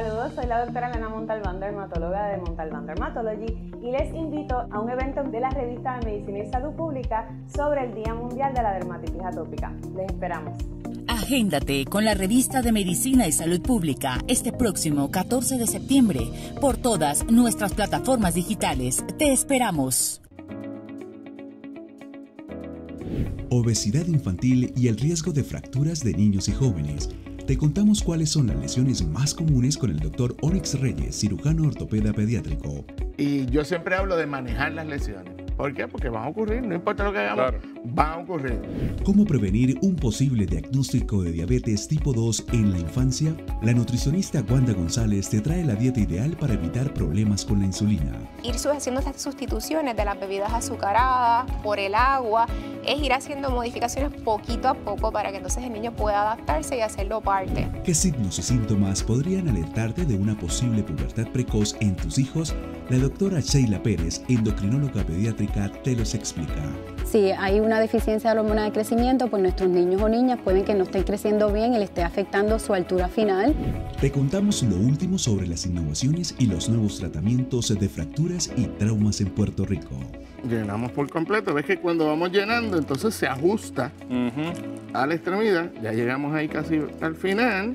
Saludos, soy la doctora Elena Montalbán, dermatóloga de Montalbán Dermatology y les invito a un evento de la revista de Medicina y Salud Pública sobre el Día Mundial de la Dermatitis Atópica. Les esperamos. Agéndate con la revista de Medicina y Salud Pública este próximo 14 de septiembre por todas nuestras plataformas digitales. Te esperamos. Obesidad infantil y el riesgo de fracturas de niños y jóvenes te contamos cuáles son las lesiones más comunes con el doctor Orix Reyes, cirujano ortopeda pediátrico. Y yo siempre hablo de manejar las lesiones ¿Por qué? Porque va a ocurrir, no importa lo que hagamos, claro. a ocurrir. ¿Cómo prevenir un posible diagnóstico de diabetes tipo 2 en la infancia? La nutricionista Wanda González te trae la dieta ideal para evitar problemas con la insulina. Ir haciendo estas sustituciones de las bebidas azucaradas por el agua, es ir haciendo modificaciones poquito a poco para que entonces el niño pueda adaptarse y hacerlo parte. ¿Qué signos y síntomas podrían alertarte de una posible pubertad precoz en tus hijos? La doctora Sheila Pérez, endocrinóloga pediátrica, te los explica. Si hay una deficiencia de la hormona de crecimiento, pues nuestros niños o niñas pueden que no estén creciendo bien y le esté afectando su altura final. Te contamos lo último sobre las innovaciones y los nuevos tratamientos de fracturas y traumas en Puerto Rico. Llenamos por completo, ves que cuando vamos llenando, entonces se ajusta a la extremidad, ya llegamos ahí casi al final.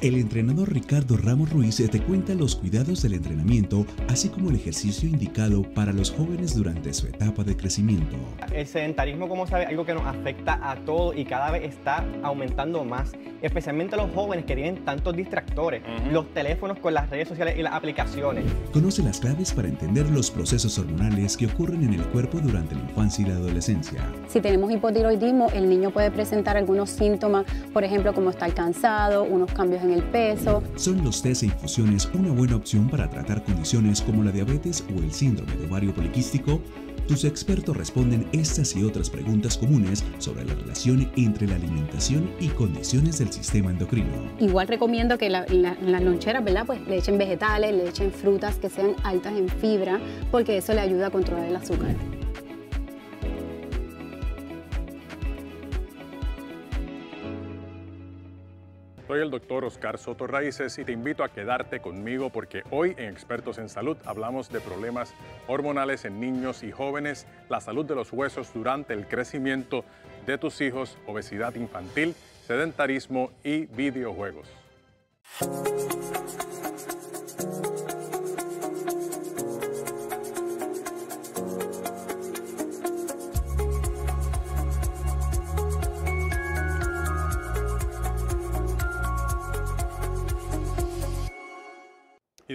El entrenador Ricardo Ramos Ruiz te cuenta los cuidados del entrenamiento, así como el ejercicio indicado para los jóvenes durante su etapa de crecimiento. El sedentarismo, como sabe, algo que nos afecta a todos y cada vez está aumentando más, especialmente a los jóvenes que tienen tantos distractores, los teléfonos con las redes sociales y las aplicaciones. Conoce las claves para entender los procesos hormonales que ocurren en el cuerpo durante la infancia y la adolescencia. Si tenemos hipotiroidismo, el niño puede presentar algunos síntomas, por ejemplo, como estar cansado, unos cambios en el peso. Son los test e infusiones una buena opción para tratar condiciones como la diabetes o el síndrome de ovario poliquístico tus expertos responden estas y otras preguntas comunes sobre la relación entre la alimentación y condiciones del sistema endocrino. Igual recomiendo que la, las loncheras, ¿verdad? Pues le echen vegetales, le echen frutas que sean altas en fibra, porque eso le ayuda a controlar el azúcar. Soy el doctor Oscar Soto Raíces y te invito a quedarte conmigo porque hoy en Expertos en Salud hablamos de problemas hormonales en niños y jóvenes, la salud de los huesos durante el crecimiento de tus hijos, obesidad infantil, sedentarismo y videojuegos.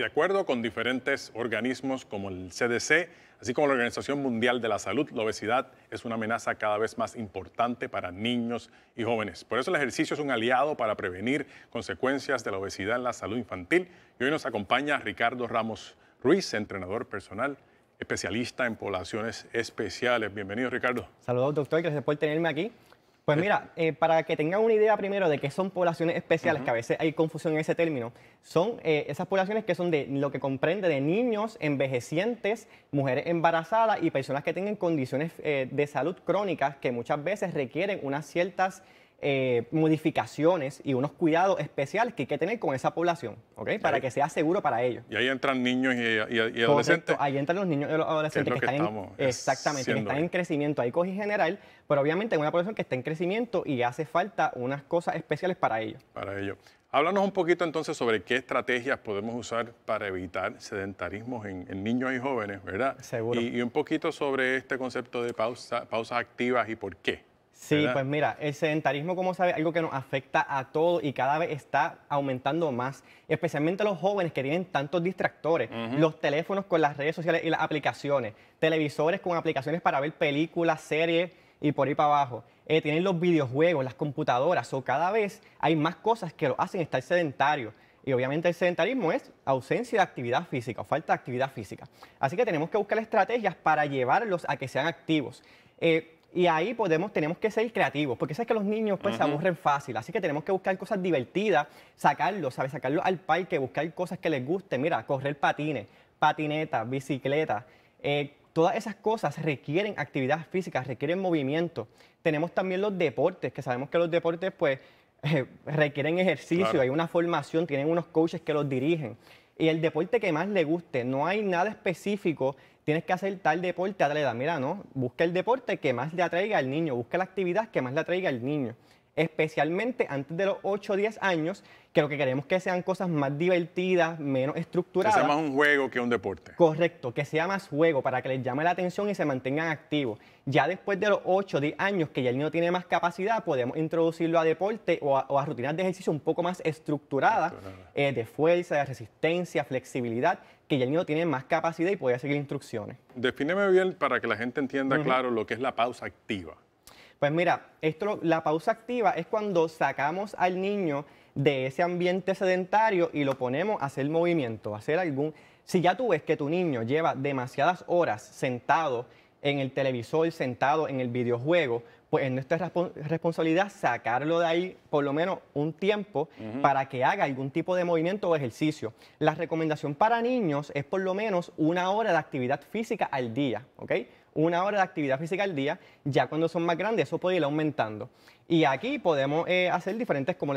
de acuerdo con diferentes organismos como el CDC, así como la Organización Mundial de la Salud, la obesidad es una amenaza cada vez más importante para niños y jóvenes. Por eso el ejercicio es un aliado para prevenir consecuencias de la obesidad en la salud infantil. Y hoy nos acompaña Ricardo Ramos Ruiz, entrenador personal especialista en poblaciones especiales. Bienvenido, Ricardo. Saludos, doctor. Gracias por tenerme aquí. Pues eh, mira, eh, para que tengan una idea primero de qué son poblaciones especiales, que a veces hay confusión en ese término, son eh, esas poblaciones que son de lo que comprende de niños, envejecientes, mujeres embarazadas y personas que tienen condiciones de salud crónicas que muchas veces requieren unas ciertas eh, modificaciones y unos cuidados especiales que hay que tener con esa población, ¿ok? Para que sea seguro para ellos. Y ahí entran niños y, adolescentes. ahí entran los niños y los adolescentes que, están, en, exactamente, que están en crecimiento. Hay general, pero obviamente es una población que está en crecimiento y hace falta unas cosas especiales para ellos. Para ellos. Háblanos un poquito entonces sobre qué estrategias podemos usar para evitar sedentarismos en, niños y jóvenes, ¿verdad? Seguro. Y, un poquito sobre este concepto de pausa, pausas activas y por qué. Sí, pues mira, el sedentarismo, como sabes, algo que nos afecta a todos y cada vez está aumentando más, especialmente los jóvenes que tienen tantos distractores, los teléfonos con las redes sociales y las aplicaciones, televisores con aplicaciones para ver películas, series y por ahí para abajo. Eh, tienen los videojuegos, las computadoras, o cada vez hay más cosas que lo hacen estar sedentario. Y obviamente el sedentarismo es ausencia de actividad física falta de actividad física. Así que tenemos que buscar estrategias para llevarlos a que sean activos. Eh, y ahí podemos, tenemos que ser creativos, porque sabes que los niños pues se aburren fácil, así que tenemos que buscar cosas divertidas, sacarlos, ¿sabes? Sacarlos al parque, buscar cosas que les guste, mira, correr patines, patinetas, bicicleta eh, todas esas cosas requieren actividad física, requieren movimiento. Tenemos también los deportes, que sabemos que los deportes pues eh, requieren ejercicio, hay una formación, tienen unos coaches que los dirigen. Y el deporte que más le guste, no hay nada específico tienes que hacer tal deporte edad. Mira, no, busca el deporte que más le atraiga al niño, busca la actividad que más le atraiga al niño especialmente antes de los 8 o 10 años, que lo que queremos que sean cosas más divertidas, menos estructuradas. Que sea más un juego que un deporte. Correcto, que sea más juego para que les llame la atención y se mantengan activos. Ya después de los 8 o 10 años que ya el niño tiene más capacidad, podemos introducirlo a deporte o a, rutinas de ejercicio un poco más estructuradas, eh, de fuerza, de resistencia, flexibilidad, que ya el niño tiene más capacidad y puede seguir instrucciones. Defíneme bien para que la gente entienda claro lo que es la pausa activa. Pues mira, esto, la pausa activa es cuando sacamos al niño de ese ambiente sedentario y lo ponemos a hacer movimiento, a hacer algún... Si ya tú ves que tu niño lleva demasiadas horas sentado en el televisor, sentado en el videojuego, pues es nuestra responsabilidad sacarlo de ahí por lo menos un tiempo para que haga algún tipo de movimiento o ejercicio. La recomendación para niños es por lo menos una hora de actividad física al día, ¿ok? una hora de actividad física al día, ya cuando son más grandes, eso puede ir aumentando. Y aquí podemos eh, hacer diferentes, como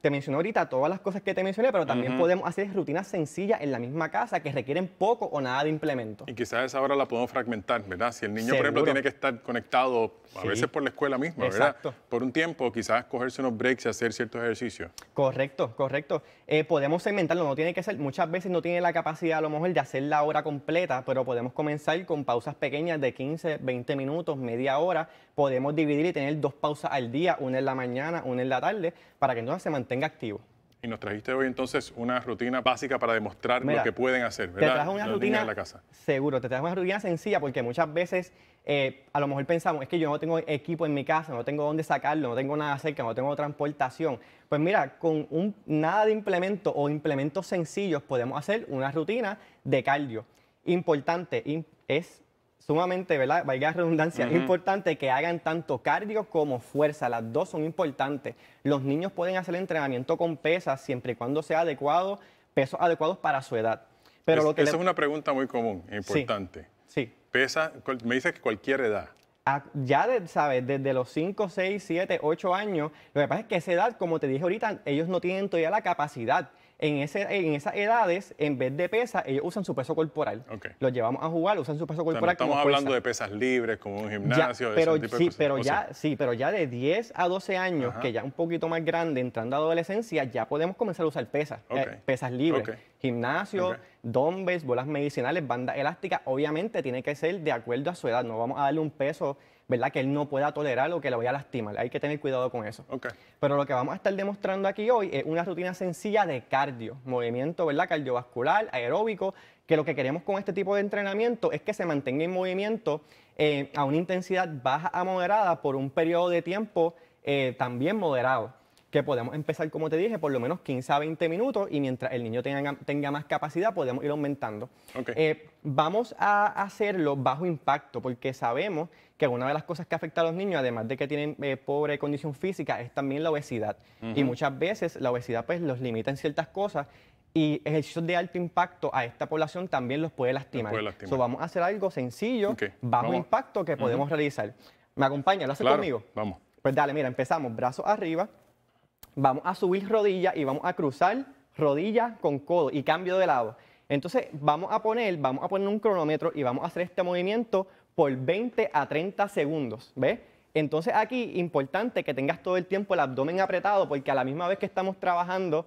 te mencionó ahorita todas las cosas que te mencioné, pero también podemos hacer rutinas sencillas en la misma casa que requieren poco o nada de implemento. Y quizás esa hora la podemos fragmentar, ¿verdad? Si el niño, por ejemplo, tiene que estar conectado a veces por la escuela misma, ¿verdad? Por un tiempo, quizás cogerse unos breaks y hacer ciertos ejercicios. Correcto, correcto. Eh, podemos segmentarlo, no tiene que ser, muchas veces no tiene la capacidad a lo mejor de hacer la hora completa, pero podemos comenzar con pausas pequeñas de 15, 20 minutos, media hora, podemos dividir y tener dos pausas al día, una en la mañana, una en la tarde, para que entonces se mantenga activo. Y nos trajiste hoy entonces una rutina básica para demostrar lo que pueden hacer, ¿verdad? Te una rutina en la casa. Seguro, te trajo una rutina sencilla porque muchas veces eh, a lo mejor pensamos, es que yo no tengo equipo en mi casa, no tengo dónde sacarlo, no tengo nada cerca, no tengo transportación. Pues mira, con nada de implemento o implementos sencillos podemos hacer una rutina de cardio. Importante es sumamente, ¿verdad? Valga la redundancia, es importante que hagan tanto cardio como fuerza. Las dos son importantes. Los niños pueden hacer entrenamiento con pesas siempre y cuando sea adecuado, pesos adecuados para su edad. Pero lo que esa es una pregunta muy común, importante. Sí. Pesa, me dice que cualquier edad ah, ya, ¿sabes? Desde los 5, 6, 7, 8 años. Lo que pasa es que esa edad, como te dije ahorita, ellos no tienen todavía la capacidad en, ese, en esas edades, en vez de pesas, ellos usan su peso corporal. Los llevamos a jugar, usan su peso corporal. estamos hablando de pesas libres, como un gimnasio. pero, sí, pero ya, sí, pero ya de 10 a 12 años, que ya un poquito más grande, entrando a adolescencia, ya podemos comenzar a usar pesas, eh, pesas libres. Gimnasio, dumbbells, bolas medicinales, bandas elásticas, Obviamente tiene que ser de acuerdo a su edad. No vamos a darle un peso ¿verdad? Que él no pueda tolerar o que le vaya a lastimar. Hay que tener cuidado con eso. Pero lo que vamos a estar demostrando aquí hoy es una rutina sencilla de cardio, movimiento, ¿verdad? Cardiovascular, aeróbico, que lo que queremos con este tipo de entrenamiento es que se mantenga en movimiento eh, a una intensidad baja a moderada por un periodo de tiempo eh, también moderado que podemos empezar, como te dije, por lo menos 15 a 20 minutos y mientras el niño tenga, tenga más capacidad, podemos ir aumentando. Eh, vamos a hacerlo bajo impacto porque sabemos que una de las cosas que afecta a los niños, además de que tienen eh, pobre condición física, es también la obesidad. Y muchas veces la obesidad pues los limita en ciertas cosas y ejercicios de alto impacto a esta población también los puede lastimar. Puede vamos a hacer algo sencillo, bajo impacto que podemos realizar. ¿Me acompaña? ¿Lo hace conmigo? Vamos. Pues dale, mira, empezamos, brazos arriba, vamos a subir rodilla y vamos a cruzar rodilla con codo y cambio de lado. Entonces vamos a poner, vamos a poner un cronómetro y vamos a hacer este movimiento por 20 a 30 segundos, ¿ves? Entonces aquí importante que tengas todo el tiempo el abdomen apretado porque a la misma vez que estamos trabajando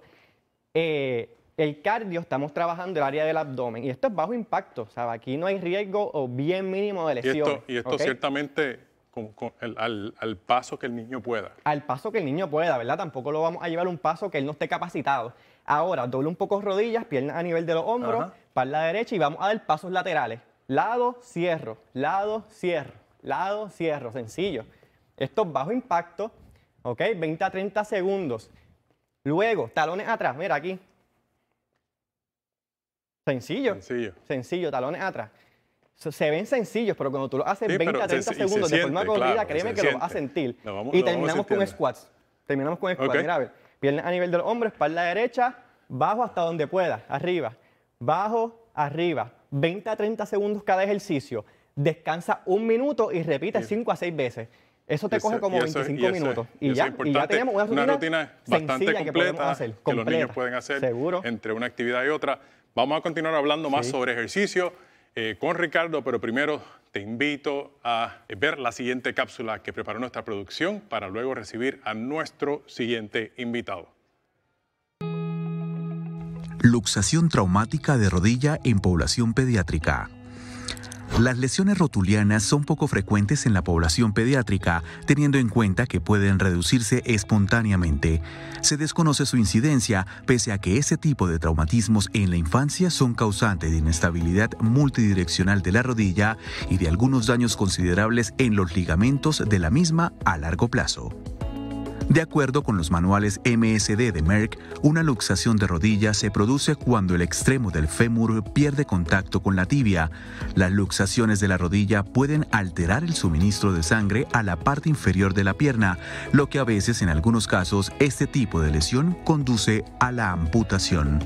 eh, el cardio, estamos trabajando el área del abdomen y esto es bajo impacto, ¿sabes? Aquí no hay riesgo o bien mínimo de lesión. Y esto, ciertamente al, paso que el niño pueda. Al paso que el niño pueda, ¿verdad? Tampoco lo vamos a llevar un paso que él no esté capacitado. Ahora, doble un poco rodillas, piernas a nivel de los hombros, para la derecha y vamos a dar pasos laterales. Lado, cierro, lado, cierro, lado, cierro, sencillo. Esto bajo impacto, ¿ok? 20 a 30 segundos. Luego, talones atrás, mira aquí. Sencillo. Sencillo. Sencillo, talones atrás se ven sencillos, pero cuando tú lo haces 20 a 30 segundos de forma corrida, créeme que lo vas a sentir. y terminamos con squats. Terminamos con squats. Mira, a a nivel del hombro, espalda derecha, bajo hasta donde pueda, arriba, bajo, arriba. 20 a 30 segundos cada ejercicio. Descansa un minuto y repite 5 a 6 veces. Eso te coge como 25 minutos. y, ya, y ya tenemos una rutina, bastante completa que, hacer, que, los niños pueden hacer entre una actividad y otra. Vamos a continuar hablando más sobre ejercicio. Eh, con Ricardo, pero primero te invito a ver la siguiente cápsula que preparó nuestra producción para luego recibir a nuestro siguiente invitado. Luxación traumática de rodilla en población pediátrica. Las lesiones rotulianas son poco frecuentes en la población pediátrica, teniendo en cuenta que pueden reducirse espontáneamente. Se desconoce su incidencia, pese a que ese tipo de traumatismos en la infancia son causantes de inestabilidad multidireccional de la rodilla y de algunos daños considerables en los ligamentos de la misma a largo plazo. De acuerdo con los manuales MSD de Merck, una luxación de rodilla se produce cuando el extremo del fémur pierde contacto con la tibia. Las luxaciones de la rodilla pueden alterar el suministro de sangre a la parte inferior de la pierna, lo que a veces en algunos casos este tipo de lesión conduce a la amputación.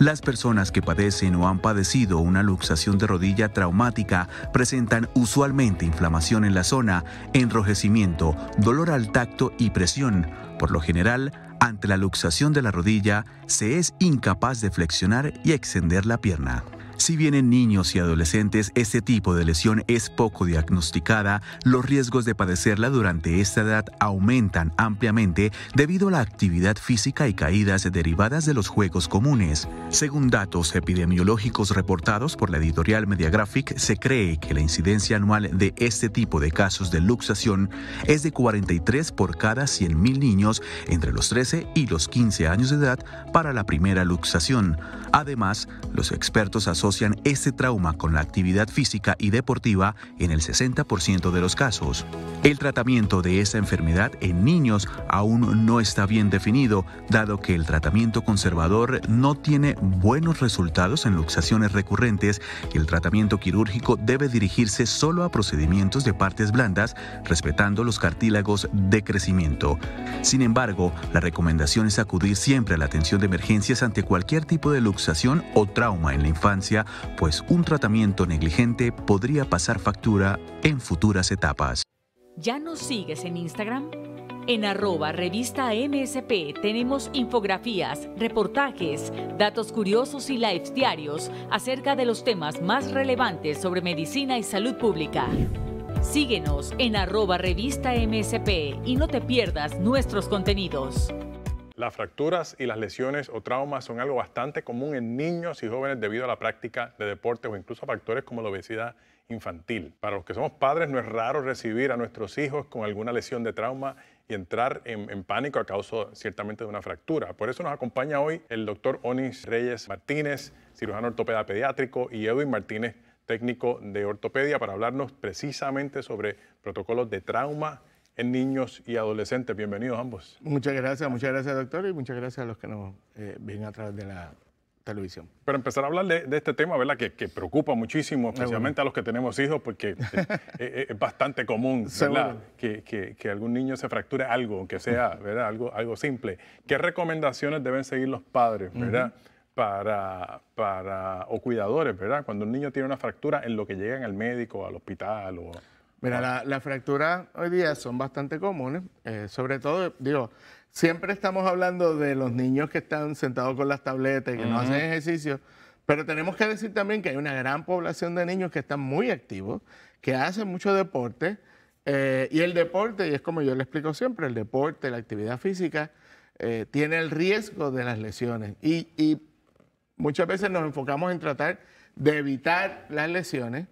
Las personas que padecen o han padecido una luxación de rodilla traumática presentan usualmente inflamación en la zona, enrojecimiento, dolor al tacto y presión. Por lo general, ante la luxación de la rodilla, se es incapaz de flexionar y extender la pierna. Si bien en niños y adolescentes este tipo de lesión es poco diagnosticada, los riesgos de padecerla durante esta edad aumentan ampliamente debido a la actividad física y caídas derivadas de los juegos comunes. Según datos epidemiológicos reportados por la editorial Mediagraphic, se cree que la incidencia anual de este tipo de casos de luxación es de 43 por cada 100.000 niños entre los 13 y los 15 años de edad para la primera luxación. Además, los expertos asocian este trauma con la actividad física y deportiva en el 60% de los casos. El tratamiento de esta enfermedad en niños aún no está bien definido, dado que el tratamiento conservador no tiene buenos resultados en luxaciones recurrentes, y el tratamiento quirúrgico debe dirigirse solo a procedimientos de partes blandas, respetando los cartílagos de crecimiento. Sin embargo, la recomendación es acudir siempre a la atención de emergencias ante cualquier tipo de luxación o trauma en la infancia pues un tratamiento negligente podría pasar factura en futuras etapas. ¿Ya nos sigues en Instagram? En arroba revista MSP tenemos infografías, reportajes, datos curiosos y lives diarios acerca de los temas más relevantes sobre medicina y salud pública. Síguenos en arroba revista MSP y no te pierdas nuestros contenidos. Las fracturas y las lesiones o traumas son algo bastante común en niños y jóvenes debido a la práctica de deportes o incluso a factores como la obesidad infantil. Para los que somos padres no es raro recibir a nuestros hijos con alguna lesión de trauma y entrar en, pánico a causa ciertamente de una fractura. Por eso nos acompaña hoy el doctor Onis Reyes Martínez, cirujano ortopeda pediátrico, y Edwin Martínez, técnico de ortopedia, para hablarnos precisamente sobre protocolos de trauma en niños y adolescentes. Bienvenidos ambos. Muchas gracias, muchas gracias doctor y muchas gracias a los que nos eh, ven a través de la televisión. Pero empezar a hablar de, este tema, ¿verdad? Que, que preocupa muchísimo, ah, especialmente a los que tenemos hijos, porque es, bastante común, ¿verdad? Que, algún niño se fracture algo, aunque sea, ¿verdad? Algo, algo simple. ¿Qué recomendaciones deben seguir los padres, ¿verdad? Para, para, o cuidadores, ¿verdad? Cuando un niño tiene una fractura, en lo que llegan al médico, al hospital o Mira, las la fracturas hoy día son bastante comunes, eh, sobre todo, digo, siempre estamos hablando de los niños que están sentados con las tabletas y que no hacen ejercicio, pero tenemos que decir también que hay una gran población de niños que están muy activos, que hacen mucho deporte, eh, y el deporte, y es como yo le explico siempre, el deporte, la actividad física, eh, tiene el riesgo de las lesiones. Y, y muchas veces nos enfocamos en tratar de evitar las lesiones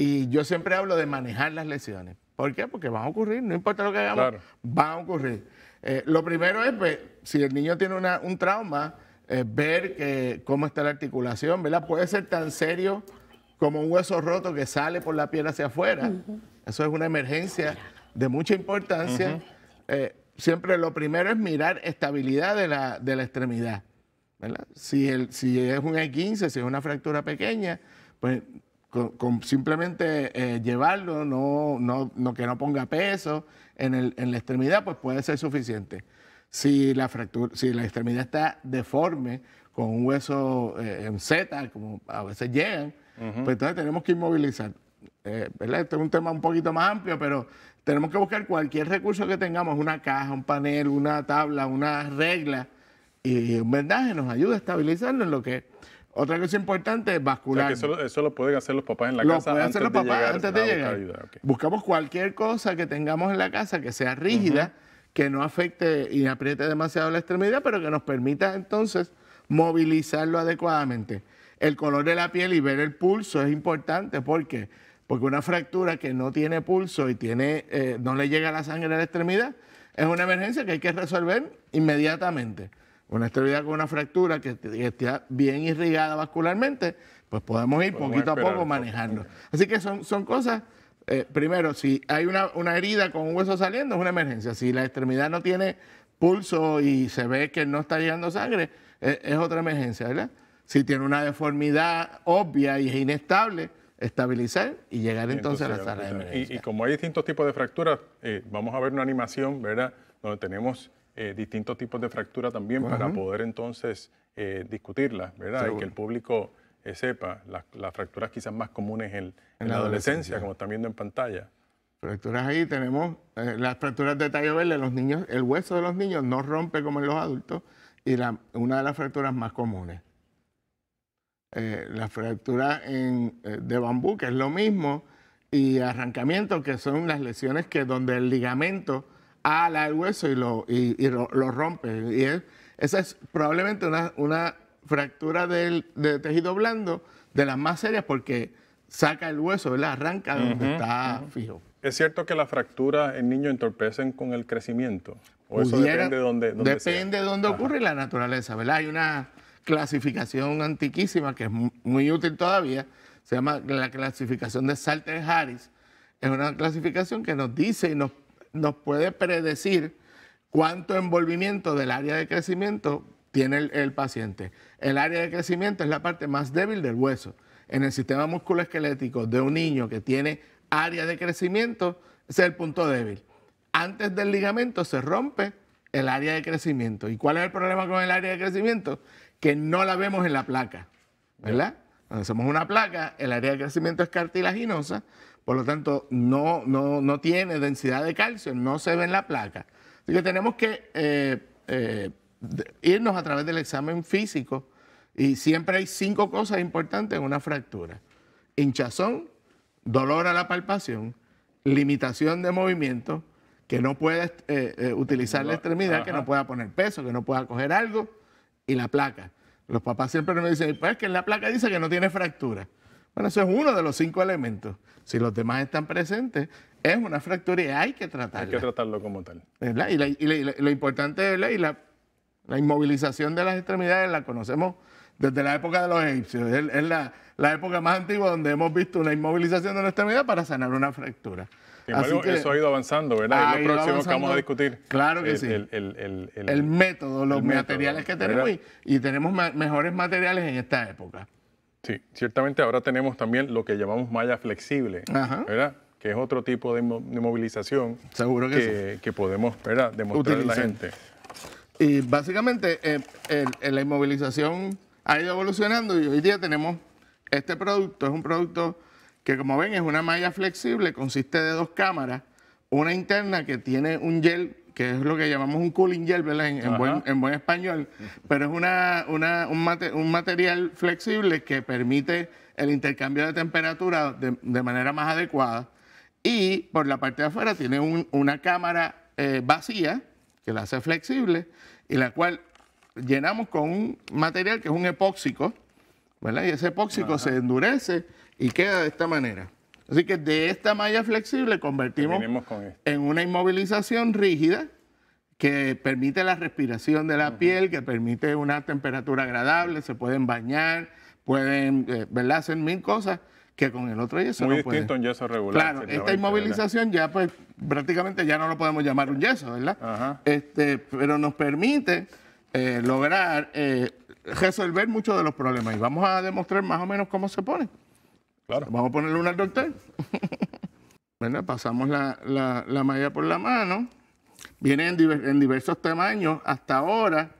y yo siempre hablo de manejar las lesiones. ¿Por qué? Porque van a ocurrir, no importa lo que hagamos, van a ocurrir. Eh, lo primero es, pues, si el niño tiene un trauma, eh, ver que, cómo está la articulación, ¿verdad? Puede ser tan serio como un hueso roto que sale por la piel hacia afuera. Eso es una emergencia de mucha importancia. Eh, siempre lo primero es mirar estabilidad de la, extremidad. ¿verdad? Si, el, si es un E15, si es una fractura pequeña, pues con, simplemente eh, llevarlo, no, no, que no ponga peso en, el, en, la extremidad, pues puede ser suficiente. Si la, fractura, si la extremidad está deforme, con un hueso eh, en Z, como a veces llegan, pues entonces tenemos que inmovilizar. Este es un tema un poquito más amplio, pero tenemos que buscar cualquier recurso que tengamos, una caja, un panel, una tabla, una regla, y un vendaje nos ayuda a estabilizarlo en lo que otra cosa importante es vascular. que eso, lo pueden hacer los papás en la casa. los papás antes de llegar. Buscamos cualquier cosa que tengamos en la casa que sea rígida, que no afecte y apriete demasiado la extremidad, pero que nos permita entonces movilizarlo adecuadamente. El color de la piel y ver el pulso es importante. ¿Por Porque una fractura que no tiene pulso y tiene, eh, no le llega la sangre a la extremidad es una emergencia que hay que resolver inmediatamente una extremidad con una fractura que, esté bien irrigada vascularmente, pues podemos ir poquito a poco manejando. Así que son, son cosas, eh, primero, si hay una, herida con un hueso saliendo, es una emergencia. Si la extremidad no tiene pulso y se ve que no está llegando sangre, eh, es otra emergencia, ¿verdad? Si tiene una deformidad obvia y es inestable, estabilizar y llegar entonces, a la sala de emergencia. Y, como hay distintos tipos de fracturas, eh, vamos a ver una animación, ¿verdad? Donde tenemos eh, distintos tipos de fractura también para poder entonces eh, discutirlas, ¿verdad? Y que el público eh, sepa las, fracturas quizás más comunes en, la adolescencia, como están viendo en pantalla. Fracturas ahí tenemos las fracturas de tallo verde, los niños, el hueso de los niños no rompe como en los adultos y la, una de las fracturas más comunes. la fractura de bambú, que es lo mismo, y arrancamiento, que son las lesiones que donde el ligamento ala el hueso y lo, y, lo, rompe. Y esa es probablemente una, una fractura del, de tejido blando de las más serias porque saca el hueso, ¿verdad? arranca donde está fijo. ¿Es cierto que las fracturas en niños entorpecen con el crecimiento? ¿O eso depende de dónde, dónde Depende de dónde ocurre la naturaleza, ¿verdad? Hay una clasificación antiquísima que es muy, útil todavía, se llama la clasificación de Salter-Harris. Es una clasificación que nos dice y nos nos puede predecir cuánto envolvimiento del área de crecimiento tiene el, paciente. El área de crecimiento es la parte más débil del hueso. En el sistema musculoesquelético de un niño que tiene área de crecimiento, es el punto débil. Antes del ligamento se rompe el área de crecimiento. ¿Y cuál es el problema con el área de crecimiento? Que no la vemos en la placa, ¿verdad? Cuando hacemos una placa, el área de crecimiento es cartilaginosa por lo tanto, no, no, tiene densidad de calcio, no se ve en la placa. Así que tenemos que eh, eh, irnos a través del examen físico y siempre hay cinco cosas importantes en una fractura. Hinchazón, dolor a la palpación, limitación de movimiento, que no puedes eh, utilizar la extremidad, que no pueda poner peso, que no pueda coger algo, y la placa. Los papás siempre nos dicen, pues que en la placa dice que no tiene fractura. Bueno, eso es uno de los cinco elementos. Si los demás están presentes, es una fractura y hay que tratarla. Hay que tratarlo como tal. Y, lo importante es la, inmovilización de las extremidades, la conocemos desde la época de los egipcios. Es, la, época más antigua donde hemos visto una inmovilización de una extremidad para sanar una fractura. que, eso ha ido avanzando, ¿verdad? Es lo próximo que vamos a discutir. Claro que el, sí. El, método, los materiales que tenemos y, tenemos mejores materiales en esta época. Sí, ciertamente ahora tenemos también lo que llamamos malla flexible, ¿verdad? Que es otro tipo de, de movilización Seguro que, podemos ¿verdad? demostrar a la gente. Y básicamente eh, la inmovilización ha ido evolucionando y hoy día tenemos este producto. Es un producto que como ven es una malla flexible, consiste de dos cámaras, una interna que tiene un gel que es lo que llamamos un cooling gel, ¿verdad? En, buen, español, pero es una, una, un, mate, un material flexible que permite el intercambio de temperatura de, de, manera más adecuada. Y por la parte de afuera tiene un, una cámara eh, vacía que la hace flexible y la cual llenamos con un material que es un epóxico, ¿verdad? Y ese epóxico se endurece y queda de esta manera. Así que de esta malla flexible convertimos en una inmovilización rígida que permite la respiración de la piel, que permite una temperatura agradable, se pueden bañar, pueden eh, ¿verdad? hacer mil cosas que con el otro yeso Muy distinto a un yeso regular. Claro, esta inmovilización ya pues prácticamente ya no lo podemos llamar un yeso, ¿verdad? Este, pero nos permite eh, lograr eh, resolver muchos de los problemas y vamos a demostrar más o menos cómo se pone. Vamos a ponerle una al doctor. Pasamos la, la, malla por la mano. Viene en, diversos tamaños. Hasta ahora,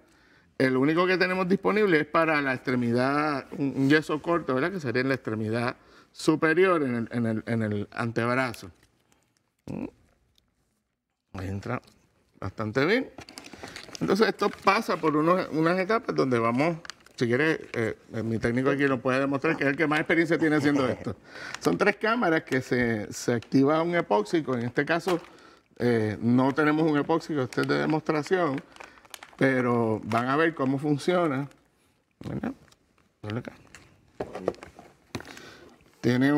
el único que tenemos disponible es para la extremidad, un, yeso corto, ¿verdad? Que sería en la extremidad superior, en el, antebrazo. Ahí entra bastante bien. Entonces esto pasa por unas etapas donde vamos si quiere, eh, eh, mi técnico aquí lo puede demostrar, que es el que más experiencia tiene haciendo esto. Son tres cámaras que se, activa un epóxico. En este caso, eh, no tenemos un epóxico, este es de demostración, pero van a ver cómo funciona. Tiene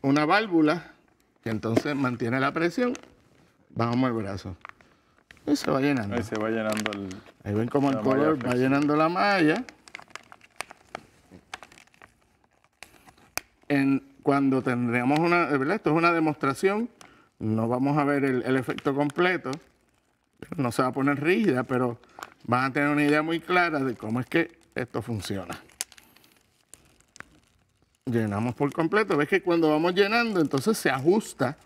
una válvula que entonces mantiene la presión. Bajamos el brazo. Y se va llenando. Ahí se va llenando Ahí ven cómo el color va llenando la malla. cuando tendríamos una, eh, ¿verdad? Esto es una demostración, no vamos a ver el, efecto completo, no se va a poner rígida, pero van a tener una idea muy clara de cómo es que esto funciona. Llenamos por completo. Ves que cuando vamos llenando, entonces se ajusta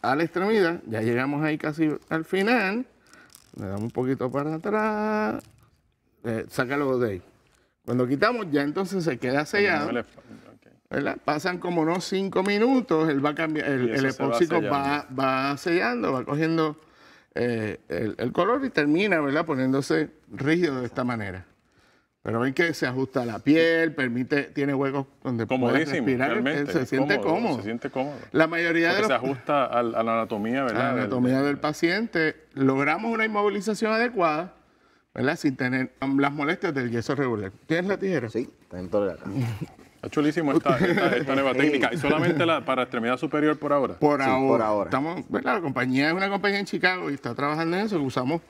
a la extremidad. Ya llegamos ahí casi al final. Le damos un poquito para atrás. Eh, sácalo de ahí. Cuando quitamos, ya entonces se queda sellado. Pasan como unos cinco minutos, él va el, epóxico va, va, sellando, va cogiendo eh, el, color y termina, ¿verdad? Poniéndose rígido de esta manera. Pero ven que se ajusta a la piel, permite, tiene huecos donde puede respirar, se siente cómodo, Se siente cómodo. La mayoría de se ajusta a, la anatomía, ¿verdad? A la anatomía del, paciente. Logramos una inmovilización adecuada. ¿verdad? Sin tener las molestias del yeso regular. ¿Tienes la tijera? Sí, está en toda la Está chulísimo esta, esta, nueva técnica. ¿Y solamente la, para extremidad superior por ahora? Por, ahora. Estamos, La compañía es una compañía en Chicago y está trabajando en eso. Usamos,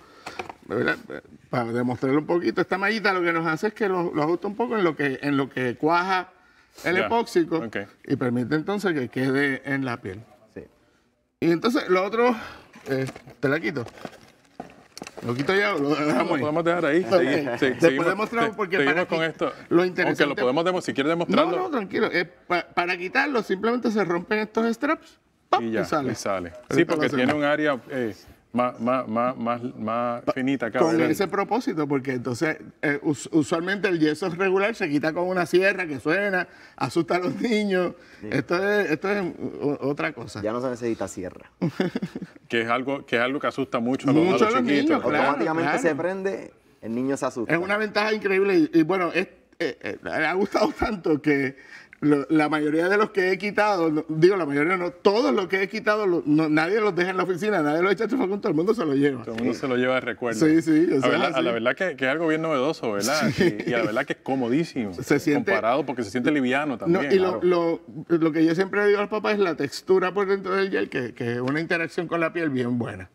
para demostrarle un poquito, esta mallita lo que nos hace es que lo, ajusta un poco en lo que, en lo que cuaja el epóxico y permite entonces que quede en la piel. Y entonces lo otro, eh, te la quito. Lo quito ya, lo dejamos podemos dejar ahí. seguimos, porque con esto. Lo Aunque lo podemos demostrar, si quieres demostrarlo. No, no, tranquilo. Eh, para quitarlo, simplemente se rompen estos straps. Y ya, y sale. Sí, porque tiene un área. Eh, más más más, más, finita. con ese propósito, porque entonces eh, usualmente el yeso regular se quita con una sierra que suena, asusta a los niños. Esto, es, esto es otra cosa. Ya no se necesita sierra. que, es algo, que es algo que asusta mucho a los, chiquitos. Niños, Automáticamente se prende, el niño se asusta. Es una ventaja increíble y, bueno, es, eh, eh, le ha gustado tanto que la mayoría de los que he quitado, digo la mayoría no, todos los que he quitado, nadie los deja en la oficina, nadie los echa a todo el mundo se lo lleva. Todo el mundo se lo lleva de recuerdo. Sí, sí. a, la verdad que, es algo bien novedoso, ¿verdad? Y, a la verdad que es comodísimo. Se siente... Comparado porque se siente liviano también. y lo, que yo siempre digo al papá es la textura por dentro del gel, que es una interacción con la piel bien buena.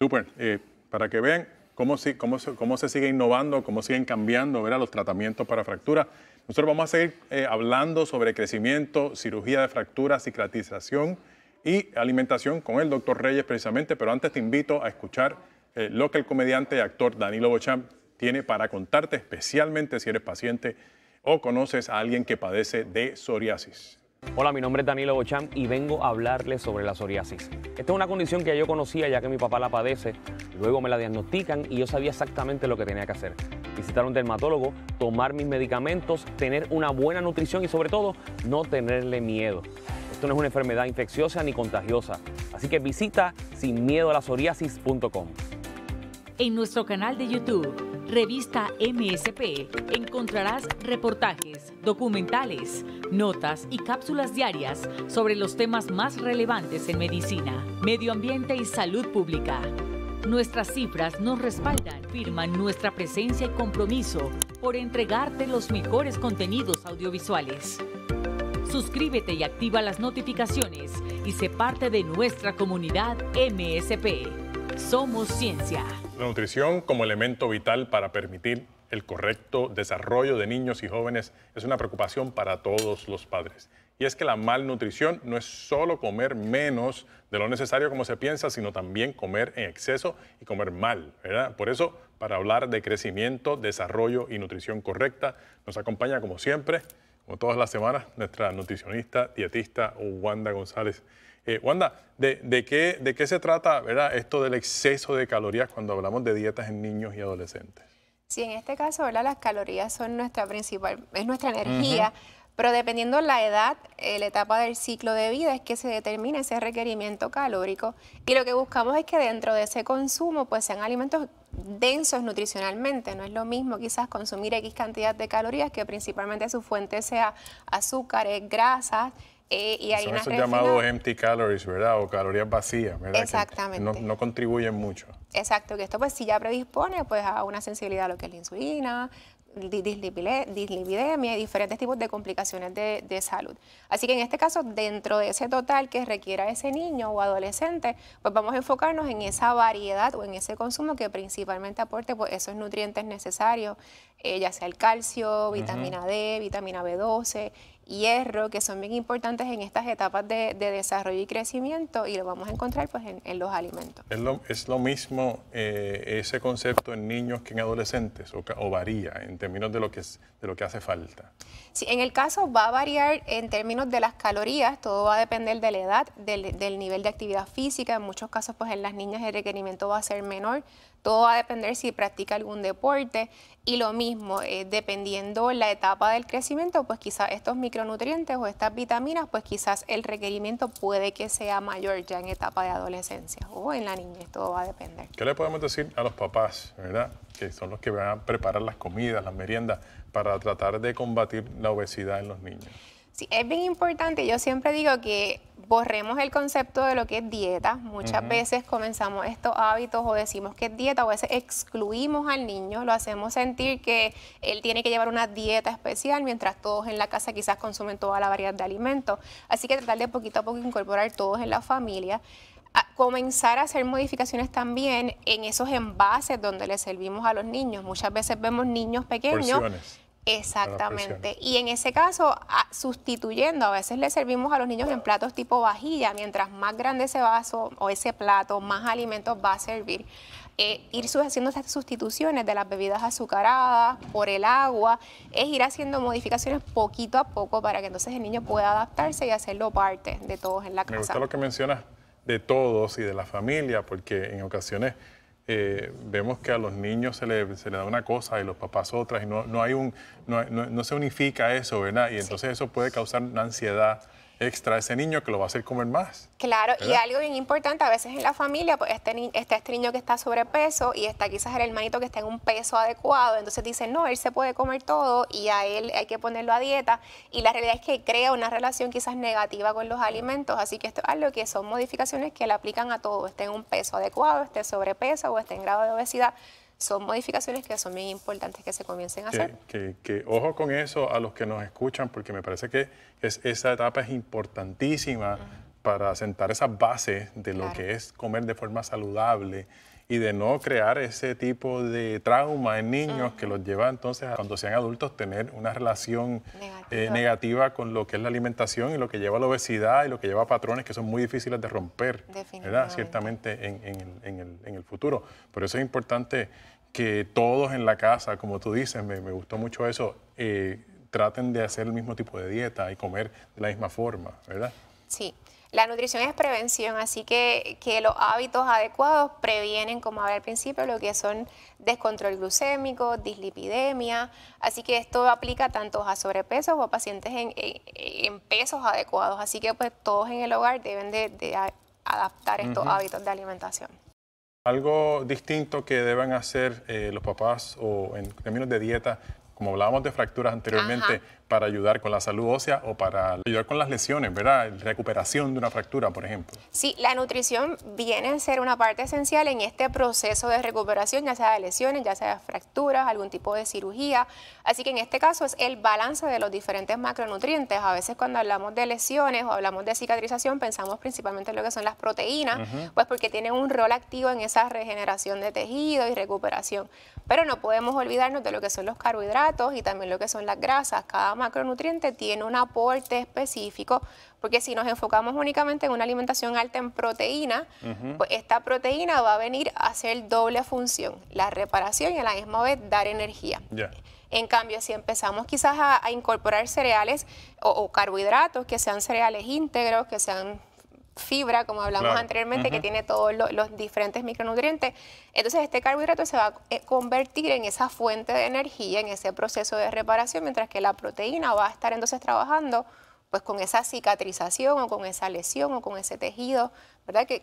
Súper. Eh, para que vean cómo, cómo, cómo se sigue innovando, cómo siguen cambiando ¿verdad? los tratamientos para fracturas. Nosotros vamos a seguir eh, hablando sobre crecimiento, cirugía de fractura, cicatrización y alimentación con el doctor Reyes precisamente, pero antes te invito a escuchar eh, lo que el comediante y actor Danilo Bochamp tiene para contarte, especialmente si eres paciente o conoces a alguien que padece de psoriasis. Hola, mi nombre es Danilo Bocham y vengo a hablarles sobre la psoriasis. Esta es una condición que yo conocía ya que mi papá la padece, luego me la diagnostican y yo sabía exactamente lo que tenía que hacer. Visitar un dermatólogo, tomar mis medicamentos, tener una buena nutrición y sobre todo no tenerle miedo. Esto no es una enfermedad infecciosa ni contagiosa, así que visita sinmiedolasoriasis.com. En nuestro canal de YouTube, Revista MSP, encontrarás reportajes, documentales, notas y cápsulas diarias sobre los temas más relevantes en medicina, medio ambiente y salud pública. Nuestras cifras nos respaldan, firman nuestra presencia y compromiso por entregarte los mejores contenidos audiovisuales. Suscríbete y activa las notificaciones y sé parte de nuestra comunidad MSP. Somos Ciencia. La nutrición como elemento vital para permitir el correcto desarrollo de niños y jóvenes es una preocupación para todos los padres. Y es que la malnutrición no es solo comer menos de lo necesario como se piensa, sino también comer en exceso y comer mal, Por eso, para hablar de crecimiento, desarrollo y nutrición correcta, nos acompaña como siempre, como todas las semanas, nuestra nutricionista, dietista Wanda González. Eh, Wanda, ¿de, qué, se trata esto del exceso de calorías cuando hablamos de dietas en niños y adolescentes? Sí, en este caso, ¿verdad? las calorías son nuestra principal, es nuestra energía, pero dependiendo la edad, eh, la etapa del ciclo de vida es que se determina ese requerimiento calórico y lo que buscamos es que dentro de ese consumo pues sean alimentos densos nutricionalmente. No es lo mismo quizás consumir X cantidad de calorías que principalmente su fuente sea azúcares, grasas eh, Son esos llamados empty calories, ¿verdad? O calorías vacías, ¿verdad? Exactamente. No, contribuyen mucho. Exacto, que esto pues si ya predispone pues a una sensibilidad a lo que es la insulina, dislipidemia y diferentes tipos de complicaciones de, de, salud. Así que en este caso, dentro de ese total que requiera ese niño o adolescente, pues vamos a enfocarnos en esa variedad o en ese consumo que principalmente aporte pues, esos nutrientes necesarios ella eh, ya sea el calcio, vitamina D, vitamina B12, hierro, que son bien importantes en estas etapas de, desarrollo y crecimiento y lo vamos a encontrar pues en, los alimentos. ¿Es lo, mismo eh, ese concepto en niños que en adolescentes o, varía en términos de lo, que es, de lo que hace falta? Sí, en el caso va a variar en términos de las calorías, todo va a depender de la edad, del, del nivel de actividad física, en muchos casos pues en las niñas el requerimiento va a ser menor, todo va a depender si practica algún deporte y lo mismo, eh, dependiendo la etapa del crecimiento, pues quizás estos micronutrientes o estas vitaminas, pues quizás el requerimiento puede que sea mayor ya en etapa de adolescencia o en la niñez, todo va a depender. ¿Qué le podemos decir a los papás, verdad? Que son los que van a preparar las comidas, las meriendas, para tratar de combatir la obesidad en los niños. Sí, es bien importante. Yo siempre digo que borremos el concepto de lo que es dieta. Muchas veces comenzamos estos hábitos o decimos que es dieta o a veces excluimos al niño, lo hacemos sentir que él tiene que llevar una dieta especial mientras todos en la casa quizás consumen toda la variedad de alimentos. Así que tratar de poquito a poco incorporar todos en la familia. comenzar a hacer modificaciones también en esos envases donde le servimos a los niños. Muchas veces vemos niños pequeños. Exactamente. Y en ese caso, sustituyendo, a veces le servimos a los niños en platos tipo vajilla. Mientras más grande ese vaso o ese plato, más alimentos va a servir. Eh, ir haciendo estas sustituciones de las bebidas azucaradas por el agua, es ir haciendo modificaciones poquito a poco para que entonces el niño pueda adaptarse y hacerlo parte de todos en la casa. Me gusta lo que mencionas de todos y de la familia, porque en ocasiones eh, vemos que a los niños se le, da una cosa y los papás otras, y no, hay no, se unifica eso, ¿verdad? Y entonces eso puede causar una ansiedad extra ese niño que lo va a hacer comer más. Claro, y algo bien importante, a veces en la familia, pues este, este, este niño que está sobrepeso y está quizás el hermanito que está en un peso adecuado, entonces dicen, no, él se puede comer todo y a él hay que ponerlo a dieta, y la realidad es que crea una relación quizás negativa con los alimentos, así que esto es algo que son modificaciones que le aplican a todo, esté en un peso adecuado, esté sobrepeso o esté en grado de obesidad, son modificaciones que son bien importantes que se comiencen a hacer. Que, ojo con eso a los que nos escuchan, porque me parece que esa etapa es importantísima para sentar esa base de lo que es comer de forma saludable y de no crear ese tipo de trauma en niños que los lleva entonces a cuando sean adultos tener una relación eh, negativa con lo que es la alimentación y lo que lleva a la obesidad y lo que lleva a patrones que son muy difíciles de romper, ¿verdad? ciertamente en, el, futuro. Por eso es importante que todos en la casa, como tú dices, me, gustó mucho eso, eh, traten de hacer el mismo tipo de dieta y comer de la misma forma, ¿verdad? Sí, la nutrición es prevención, así que, que los hábitos adecuados previenen, como hablé al principio, lo que son descontrol glucémico, dislipidemia, así que esto aplica tanto a sobrepesos o a pacientes en, pesos adecuados, así que pues todos en el hogar deben de, adaptar estos hábitos de alimentación. Algo distinto que deben hacer eh, los papás o en términos de dieta, como hablábamos de fracturas anteriormente, para ayudar con la salud ósea o para ayudar con las lesiones, ¿verdad? Recuperación de una fractura, por ejemplo. Sí, la nutrición viene a ser una parte esencial en este proceso de recuperación, ya sea de lesiones, ya sea de fracturas, algún tipo de cirugía. Así que en este caso es el balance de los diferentes macronutrientes. A veces cuando hablamos de lesiones o hablamos de cicatrización pensamos principalmente en lo que son las proteínas, pues porque tienen un rol activo en esa regeneración de tejido y recuperación. Pero no podemos olvidarnos de lo que son los carbohidratos y también lo que son las grasas. Cada macronutriente tiene un aporte específico, porque si nos enfocamos únicamente en una alimentación alta en proteína, pues esta proteína va a venir a hacer doble función, la reparación y a la misma vez dar energía. En cambio, si empezamos quizás a, incorporar cereales o, o, carbohidratos, que sean cereales íntegros, que sean fibra, como hablamos anteriormente, que tiene todos los diferentes micronutrientes. Entonces, este carbohidrato se va a eh, convertir en esa fuente de energía, en ese proceso de reparación, mientras que la proteína va a estar entonces trabajando pues con esa cicatrización o con esa lesión o con ese tejido, ¿verdad? Que,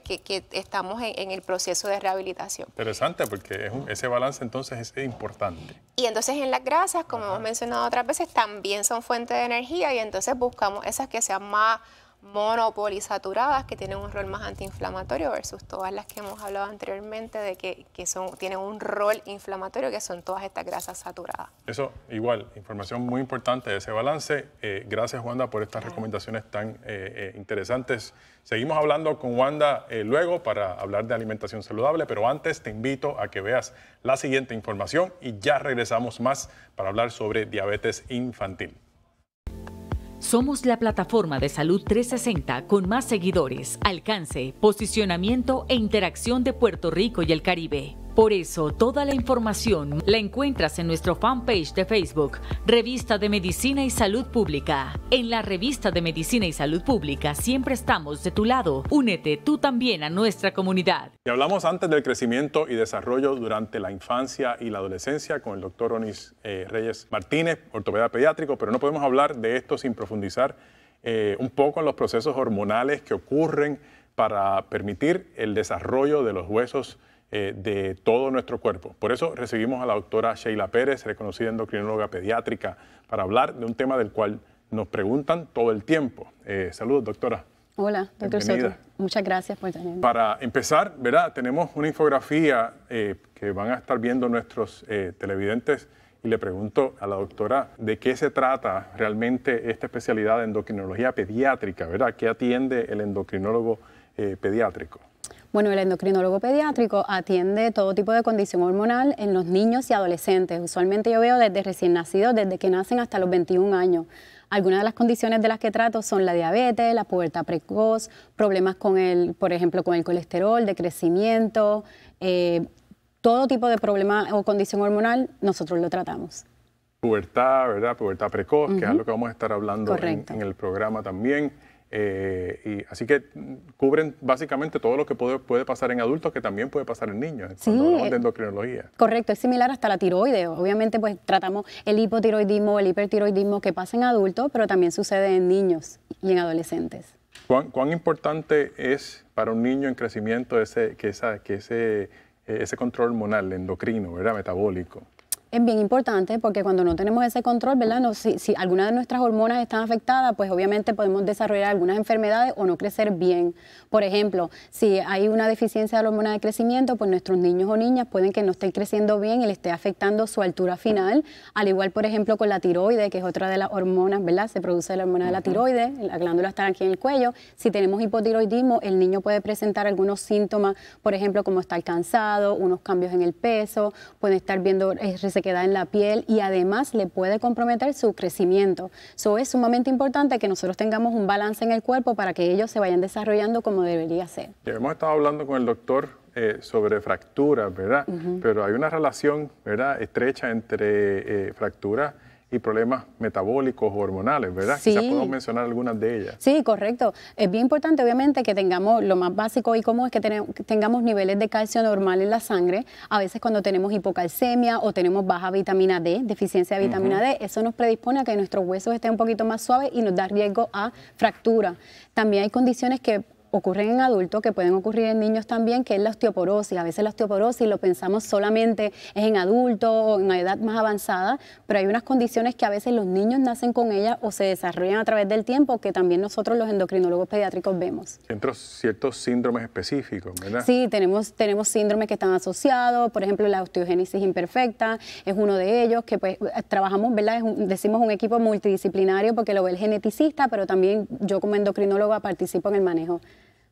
estamos en, el proceso de rehabilitación. Interesante, porque es ese balance entonces es importante. Y entonces en las grasas, como hemos mencionado otras veces, también son fuente de energía y entonces buscamos esas que sean más monopolisaturadas que tienen un rol más antiinflamatorio versus todas las que hemos hablado anteriormente de que, son, tienen un rol inflamatorio que son todas estas grasas saturadas. Eso igual, información muy importante de ese balance. Eh, gracias Wanda por estas recomendaciones tan eh, eh, interesantes. Seguimos hablando con Wanda luego para hablar de alimentación saludable, pero antes te invito a que veas la siguiente información y ya regresamos más para hablar sobre diabetes infantil. Somos la plataforma de salud 360 con más seguidores, alcance, posicionamiento e interacción de Puerto Rico y el Caribe. Por eso, toda la información la encuentras en nuestro fanpage de Facebook, Revista de Medicina y Salud Pública. En la Revista de Medicina y Salud Pública siempre estamos de tu lado. Únete tú también a nuestra comunidad. Y hablamos antes del crecimiento y desarrollo durante la infancia y la adolescencia con el doctor Onis eh, Reyes Martínez, ortopeda pediátrico, pero no podemos hablar de esto sin profundizar eh, un poco en los procesos hormonales que ocurren para permitir el desarrollo de los huesos eh, de todo nuestro cuerpo. Por eso recibimos a la doctora Sheila Pérez, reconocida endocrinóloga pediátrica, para hablar de un tema del cual nos preguntan todo el tiempo. Eh, saludos, doctora. Hola, doctor Soto. Muchas gracias por tenerme. Para empezar, ¿verdad? Tenemos una infografía eh, que van a estar viendo nuestros eh, televidentes y le pregunto a la doctora de qué se trata realmente esta especialidad de endocrinología pediátrica, ¿verdad? ¿Qué atiende el endocrinólogo pediátrico? Bueno, el endocrinólogo pediátrico atiende todo tipo de condición hormonal en los niños y adolescentes. Usualmente yo veo desde recién nacidos, desde que nacen hasta los 21 años. Algunas de las condiciones de las que trato son la diabetes, la pubertad precoz, problemas con el, por ejemplo, con el colesterol, de crecimiento, eh, todo tipo de problema o condición hormonal, nosotros lo tratamos. Pubertad, ¿verdad? Pubertad precoz, que es lo que vamos a estar hablando en, en, el programa también. Eh, y, así que cubren básicamente todo lo que puede, pasar en adultos, que también puede pasar en niños, sí, cuando eh, de endocrinología. Correcto, es similar hasta la tiroides. Obviamente, pues tratamos el hipotiroidismo, el hipertiroidismo que pasa en adultos, pero también sucede en niños y en adolescentes. ¿Cuán, importante es para un niño en crecimiento ese, que, que eh, ese, control hormonal, endocrino, metabólico? es bien importante porque cuando no tenemos ese control, ¿verdad? si, alguna de nuestras hormonas están afectadas, pues obviamente podemos desarrollar algunas enfermedades o no crecer bien. Por ejemplo, si hay una deficiencia de la hormona de crecimiento, pues nuestros niños o niñas pueden que no estén creciendo bien y le esté afectando su altura final. Al igual, por ejemplo, con la tiroide, que es otra de las hormonas, ¿verdad? Se produce la hormona de la tiroide, la glándula está aquí en el cuello. Si tenemos hipotiroidismo, el niño puede presentar algunos síntomas, por ejemplo, como estar cansado, unos cambios en el peso, puede estar viendo resección. Eh, queda en la piel y además le puede comprometer su crecimiento. Eso es sumamente importante que nosotros tengamos un balance en el cuerpo para que ellos se vayan desarrollando como debería ser. Ya hemos estado hablando con el doctor eh, sobre fracturas, ¿verdad? Pero hay una relación, ¿verdad? Estrecha entre eh, fracturas y problemas metabólicos o hormonales, ¿verdad? Sí. Quizás podemos mencionar algunas de ellas. Sí, correcto. Es bien importante, obviamente, que tengamos lo más básico y cómo es que tengamos niveles de calcio normal en la sangre. A veces cuando tenemos hipocalcemia o tenemos baja vitamina D, deficiencia de vitamina D, eso nos predispone a que nuestros huesos estén un poquito más suaves y nos da riesgo a fractura. También hay condiciones que ocurren en adultos, que pueden ocurrir en niños también, que es la osteoporosis. A veces la osteoporosis lo pensamos solamente es en adultos o en una edad más avanzada, pero hay unas condiciones que a veces los niños nacen con ellas o se desarrollan a través del tiempo que también nosotros los endocrinólogos pediátricos vemos. dentro ciertos síndromes específicos, ¿verdad? Sí, tenemos, tenemos síndromes que están asociados, por ejemplo, la osteogénesis imperfecta es uno de ellos, que pues trabajamos, ¿verdad? decimos un equipo multidisciplinario porque lo ve el geneticista, pero también yo como endocrinóloga participo en el manejo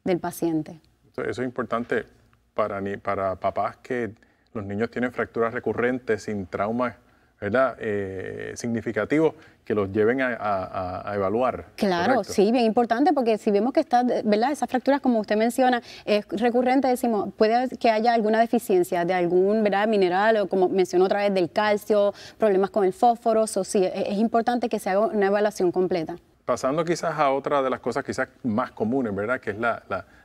del paciente. Eso es importante para, para papás que los niños tienen fracturas recurrentes sin traumas ¿verdad? Eh, significativos que los lleven a, evaluar. Claro, sí, bien importante porque si vemos que está, ¿verdad? Esas fracturas, como usted menciona, es recurrente, decimos, puede que haya alguna deficiencia de algún, ¿verdad? Mineral o como mencionó otra vez del calcio, problemas con el fósforo, o es importante que se haga una evaluación completa pasando quizás a otra de las cosas quizás más comunes, ¿verdad? Que es la,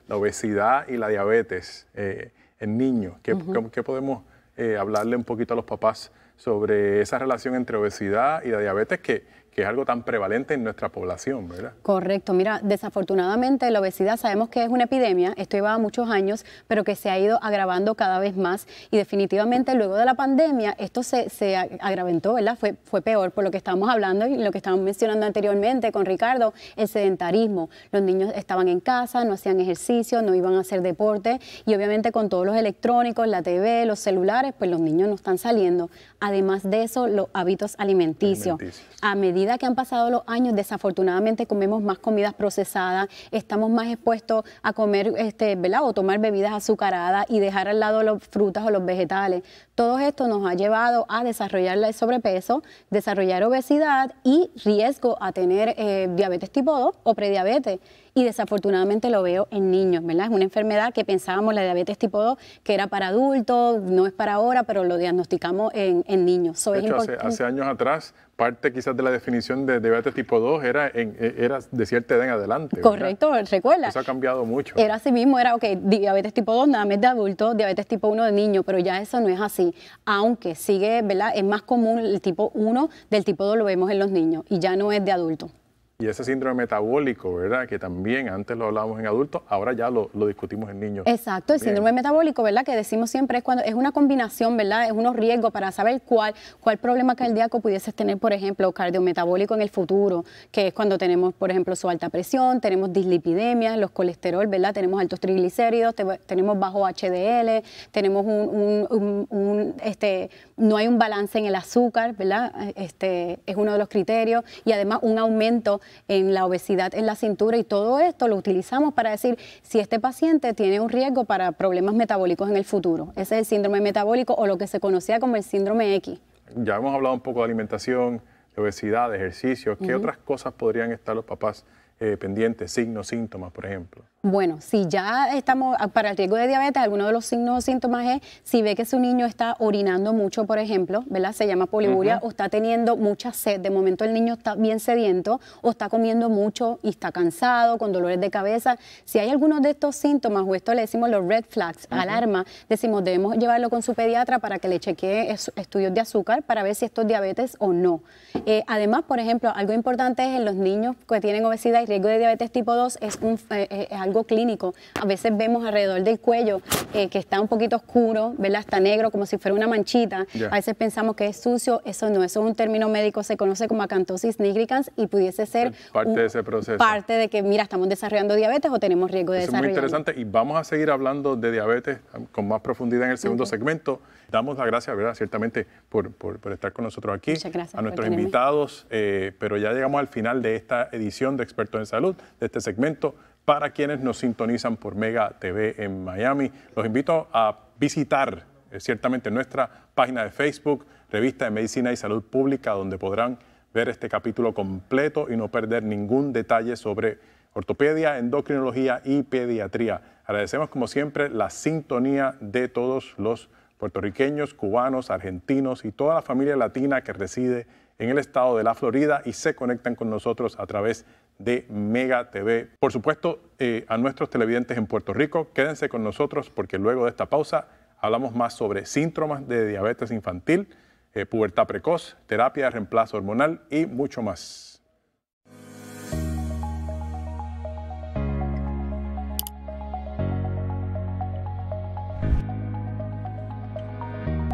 obesidad y la diabetes eh, en niños. ¿Qué, podemos eh, hablarle un poquito a los papás sobre esa relación entre obesidad y la diabetes que que es algo tan prevalente en nuestra población, ¿verdad? Correcto, mira, desafortunadamente la obesidad sabemos que es una epidemia, esto llevaba muchos años, pero que se ha ido agravando cada vez más y definitivamente luego de la pandemia esto se, agraventó, ¿verdad? Fue, fue peor por lo que estábamos hablando y lo que estábamos mencionando anteriormente con Ricardo, el sedentarismo. Los niños estaban en casa, no hacían ejercicio, no iban a hacer deporte y obviamente con todos los electrónicos, la TV, los celulares, pues los niños no están saliendo. Además de eso, los hábitos alimenticios. alimenticios. A medida que han pasado los años, desafortunadamente comemos más comidas procesadas, estamos más expuestos a comer, este, ¿verdad? O tomar bebidas azucaradas y dejar al lado las frutas o los vegetales. Todo esto nos ha llevado a desarrollar el sobrepeso, desarrollar obesidad y riesgo a tener eh, diabetes tipo 2 o prediabetes y desafortunadamente lo veo en niños, ¿verdad? Es una enfermedad que pensábamos la diabetes tipo 2, que era para adultos, no es para ahora, pero lo diagnosticamos en, en niños. de hecho, hace, años atrás parte quizás de la definición de diabetes tipo 2 era, en, e, era de cierta edad en adelante. Correcto, recuerda. Eso ha cambiado mucho. Era así mismo, era, ok, diabetes tipo 2 nada más de adulto, diabetes tipo 1 de niño, pero ya eso no es así. Aunque sigue, ¿verdad? Es más común el tipo 1 del tipo 2 lo vemos en los niños y ya no es de adulto y ese síndrome metabólico, ¿verdad? Que también antes lo hablábamos en adultos, ahora ya lo, discutimos en niños. Exacto, el síndrome metabólico, ¿verdad? Que decimos siempre es cuando es una combinación, ¿verdad? Es unos riesgos para saber cuál, cuál problema cardíaco pudieses tener, por ejemplo, cardiometabólico en el futuro, que es cuando tenemos, por ejemplo, su alta presión, tenemos dislipidemia, los colesterol, ¿verdad? Tenemos altos triglicéridos, tenemos bajo HDL, tenemos un, un, este, no hay un balance en el azúcar, ¿verdad? Este, es uno de los criterios, y además un aumento en la obesidad en la cintura y todo esto lo utilizamos para decir si este paciente tiene un riesgo para problemas metabólicos en el futuro. Ese es el síndrome metabólico o lo que se conocía como el síndrome X. Ya hemos hablado un poco de alimentación, de obesidad, de ejercicio. ¿Qué otras cosas podrían estar los papás? Eh, pendientes, signos, síntomas, por ejemplo? Bueno, si ya estamos ah, para el riesgo de diabetes, alguno de los signos o síntomas es si ve que su niño está orinando mucho, por ejemplo, ¿verdad? Se llama poliuria o está teniendo mucha sed. De momento el niño está bien sediento o está comiendo mucho y está cansado, con dolores de cabeza. Si hay algunos de estos síntomas o esto le decimos los red flags, alarma, decimos debemos llevarlo con su pediatra para que le chequee estudios de azúcar para ver si esto es diabetes o no. Eh, además, por ejemplo, algo importante es en los niños que tienen obesidad el riesgo de diabetes tipo 2 eh, eh, es, algo clínico. A veces vemos alrededor del cuello eh, que está un poquito oscuro, ¿verdad? Está negro, como si fuera una manchita. A veces pensamos que es sucio, eso no, eso es un término médico, se conoce como acantosis nigricans y pudiese ser parte de ese proceso. Parte de que, mira, estamos desarrollando diabetes o tenemos riesgo de desarrollo. Es muy interesante y vamos a seguir hablando de diabetes con más profundidad en el segundo segmento. Damos las gracias, ¿verdad? Ciertamente por, estar con nosotros aquí. A nuestros invitados, eh, pero ya llegamos al final de esta edición de Expertos en Salud, de este segmento. Para quienes nos sintonizan por Mega TV en Miami, los invito a visitar eh, ciertamente nuestra página de Facebook, Revista de Medicina y Salud Pública, donde podrán ver este capítulo completo y no perder ningún detalle sobre ortopedia, endocrinología y pediatría. Agradecemos como siempre la sintonía de todos los puertorriqueños, cubanos, argentinos y toda la familia latina que reside en el estado de la Florida y se conectan con nosotros a través de Mega TV. Por supuesto, eh, a nuestros televidentes en Puerto Rico, quédense con nosotros porque luego de esta pausa hablamos más sobre síntomas de diabetes infantil, eh, pubertad precoz, terapia de reemplazo hormonal y mucho más.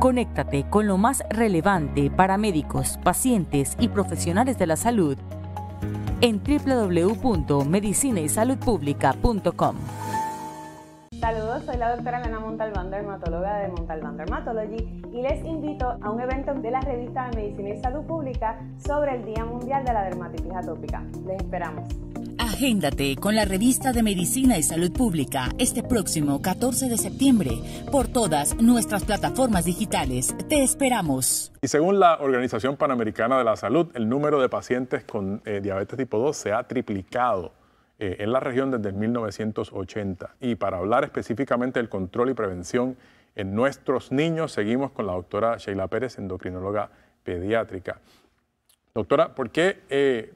Conéctate con lo más relevante para médicos, pacientes y profesionales de la salud en www.medicinaysaludpublica.com. Saludos, soy la doctora Elena Montalbán, dermatóloga de Montalbán Dermatology, y les invito a un evento de la revista de Medicina y Salud Pública sobre el Día Mundial de la Dermatitis Atópica. Les esperamos. Agéndate con la revista de Medicina y Salud Pública este próximo 14 de septiembre por todas nuestras plataformas digitales. Te esperamos. Y según la Organización Panamericana de la Salud, el número de pacientes con eh, diabetes tipo 2 se ha triplicado eh, en la región desde 1980. Y para hablar específicamente del control y prevención en nuestros niños, seguimos con la doctora Sheila Pérez, endocrinóloga pediátrica. Doctora, ¿por qué... Eh,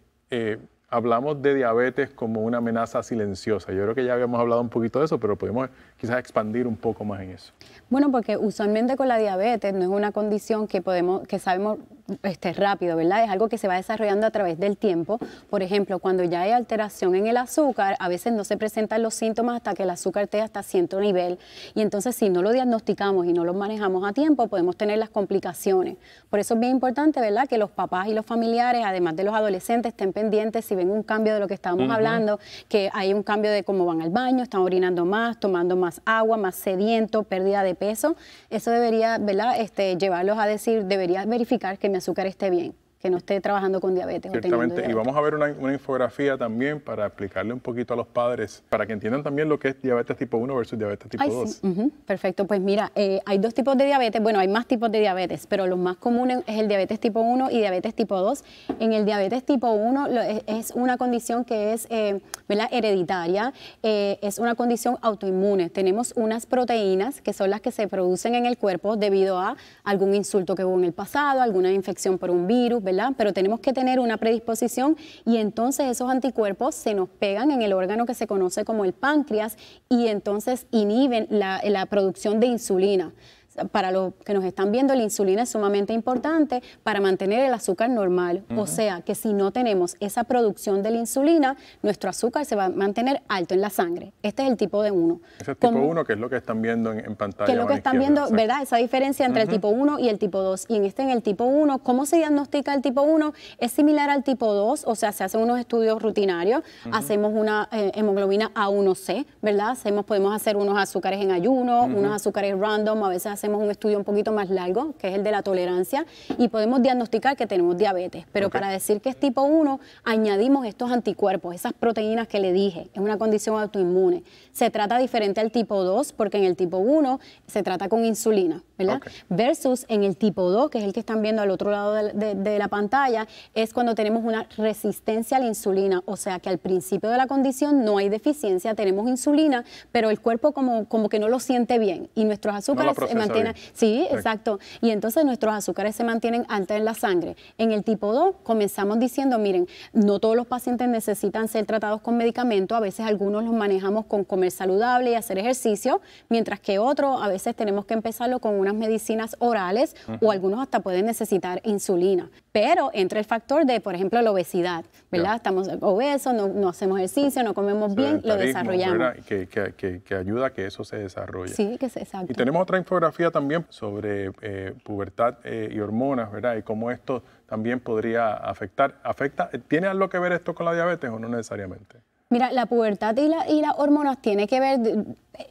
hablamos de diabetes como una amenaza silenciosa. Yo creo que ya habíamos hablado un poquito de eso, pero podemos quizás expandir un poco más en eso. Bueno, porque usualmente con la diabetes no es una condición que podemos, que sabemos este, rápido, ¿verdad? Es algo que se va desarrollando a través del tiempo. Por ejemplo, cuando ya hay alteración en el azúcar, a veces no se presentan los síntomas hasta que el azúcar esté hasta cierto nivel. Y entonces, si no lo diagnosticamos y no lo manejamos a tiempo, podemos tener las complicaciones. Por eso es bien importante, ¿verdad?, que los papás y los familiares, además de los adolescentes, estén pendientes si ven un cambio de lo que estábamos hablando, que hay un cambio de cómo van al baño, están orinando más, tomando más agua, más sediento, pérdida de peso. Eso debería, ¿verdad?, este, llevarlos a decir, debería verificar que azúcar esté bien no esté trabajando con diabetes. Ciertamente, y vamos a ver una, infografía también para explicarle un poquito a los padres, para que entiendan también lo que es diabetes tipo 1 versus diabetes tipo 2. Perfecto, pues mira, eh, hay dos tipos de diabetes, bueno, hay más tipos de diabetes, pero los más comunes es el diabetes tipo 1 y diabetes tipo 2. En el diabetes tipo 1 es, una condición que es eh, hereditaria, eh, es una condición autoinmune. Tenemos unas proteínas que son las que se producen en el cuerpo debido a algún insulto que hubo en el pasado, alguna infección por un virus, ¿verdad? Pero tenemos que tener una predisposición y entonces esos anticuerpos se nos pegan en el órgano que se conoce como el páncreas y entonces inhiben la producción de insulina para los que nos están viendo, la insulina es sumamente importante para mantener el azúcar normal. O sea, que si no tenemos esa producción de la insulina, nuestro azúcar se va a mantener alto en la sangre. Este es el tipo de 1. Ese tipo 1, que es lo que están viendo en, pantalla. Que es lo que están viendo, ¿verdad? Esa diferencia entre el tipo 1 y el tipo 2. Y en este, en el tipo 1, ¿cómo se diagnostica el tipo 1? Es similar al tipo 2, o sea, se hacen unos estudios rutinarios, hacemos una eh, hemoglobina A1C, ¿verdad? Hacemos, podemos hacer unos azúcares en ayuno, unos azúcares random, a veces hacemos hacemos un estudio un poquito más largo, que es el de la tolerancia, y podemos diagnosticar que tenemos diabetes. Pero para decir que es tipo 1, añadimos estos anticuerpos, esas proteínas que le dije. Es una condición autoinmune. Se trata diferente al tipo 2, porque en el tipo 1 se trata con insulina. ¿verdad? Versus en el tipo 2, que es el que están viendo al otro lado de, la pantalla, es cuando tenemos una resistencia a la insulina, o sea que al principio de la condición no hay deficiencia, tenemos insulina, pero el cuerpo como, como que no lo siente bien y nuestros azúcares se mantienen, sí, exacto, y entonces nuestros azúcares se mantienen altos en la sangre. En el tipo 2 comenzamos diciendo, miren, no todos los pacientes necesitan ser tratados con medicamento, a veces algunos los manejamos con comer saludable y hacer ejercicio, mientras que otros a veces tenemos que empezarlo con una medicinas orales o algunos hasta pueden necesitar insulina. Pero entre el factor de, por ejemplo, la obesidad, ¿verdad? Estamos obesos, no, no, hacemos ejercicio, no comemos bien, lo desarrollamos. Que, que, ayuda a que eso se desarrolle. Sí, que exacto. Y tenemos otra infografía también sobre eh, pubertad eh, y hormonas, ¿verdad? Y cómo esto también podría afectar. afecta ¿Tiene algo que ver esto con la diabetes o no necesariamente? Mira, la pubertad y, la, y las hormonas tiene que ver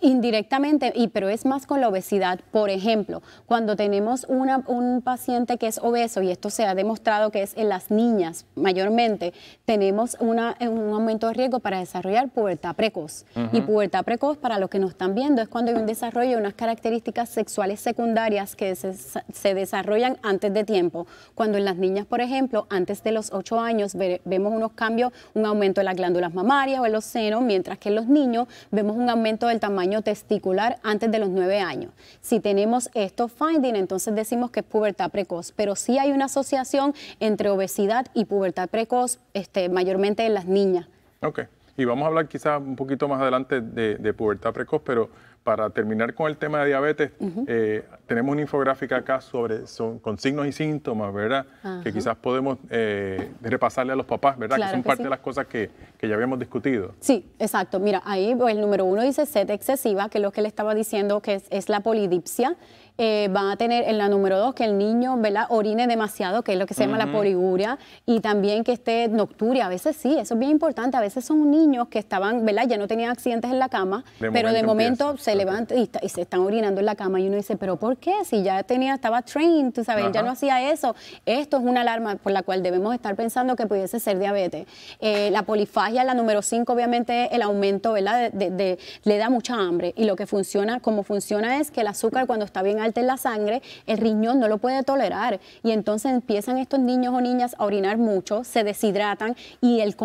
Indirectamente, y, pero es más con la obesidad. Por ejemplo, cuando tenemos un paciente que es obeso, y esto se ha demostrado que es en las niñas mayormente, tenemos una, un aumento de riesgo para desarrollar pubertad precoz. Y pubertad precoz, para los que nos están viendo, es cuando hay un desarrollo de unas características sexuales secundarias que se, desarrollan antes de tiempo. Cuando en las niñas, por ejemplo, antes de los 8 años vemos unos cambios, un aumento de las glándulas mamarias o en los senos, mientras que en los niños vemos un aumento del tamaño testicular antes de los nueve años. Si tenemos estos findings, entonces decimos que es pubertad precoz, pero sí hay una asociación entre obesidad y pubertad precoz, este, mayormente en las niñas. Ok, y vamos a hablar quizás un poquito más adelante de, de pubertad precoz, pero para terminar con el tema de diabetes, eh, tenemos una infográfica acá sobre son, con signos y síntomas, ¿verdad? Que quizás podemos eh, repasarle a los papás, ¿verdad? que son parte de las cosas que, ya habíamos discutido. Sí, exacto. Mira, ahí el número uno dice sed excesiva, que es lo que le estaba diciendo que es la polidipsia eh, van a tener en la número dos que el niño ¿verdad? orine demasiado, que es lo que se llama la poliuria, y también que esté nocturia. A veces sí, eso es bien importante. A veces son niños que estaban, ¿verdad? ya no tenían accidentes en la cama, pero de momento se levantan y, se están orinando en la cama y uno dice, pero ¿por qué? Si ya tenía, estaba trained, tú sabes, ya no hacía eso. Esto es una alarma por la cual debemos estar pensando que pudiese ser diabetes. Eh, la polifagia, la número 5, obviamente, el aumento, De, de, le da mucha hambre y lo que funciona, como funciona es que el azúcar cuando está bien alta en la sangre, el riñón no lo puede tolerar y entonces empiezan estos niños o niñas a orinar mucho, se deshidratan y el,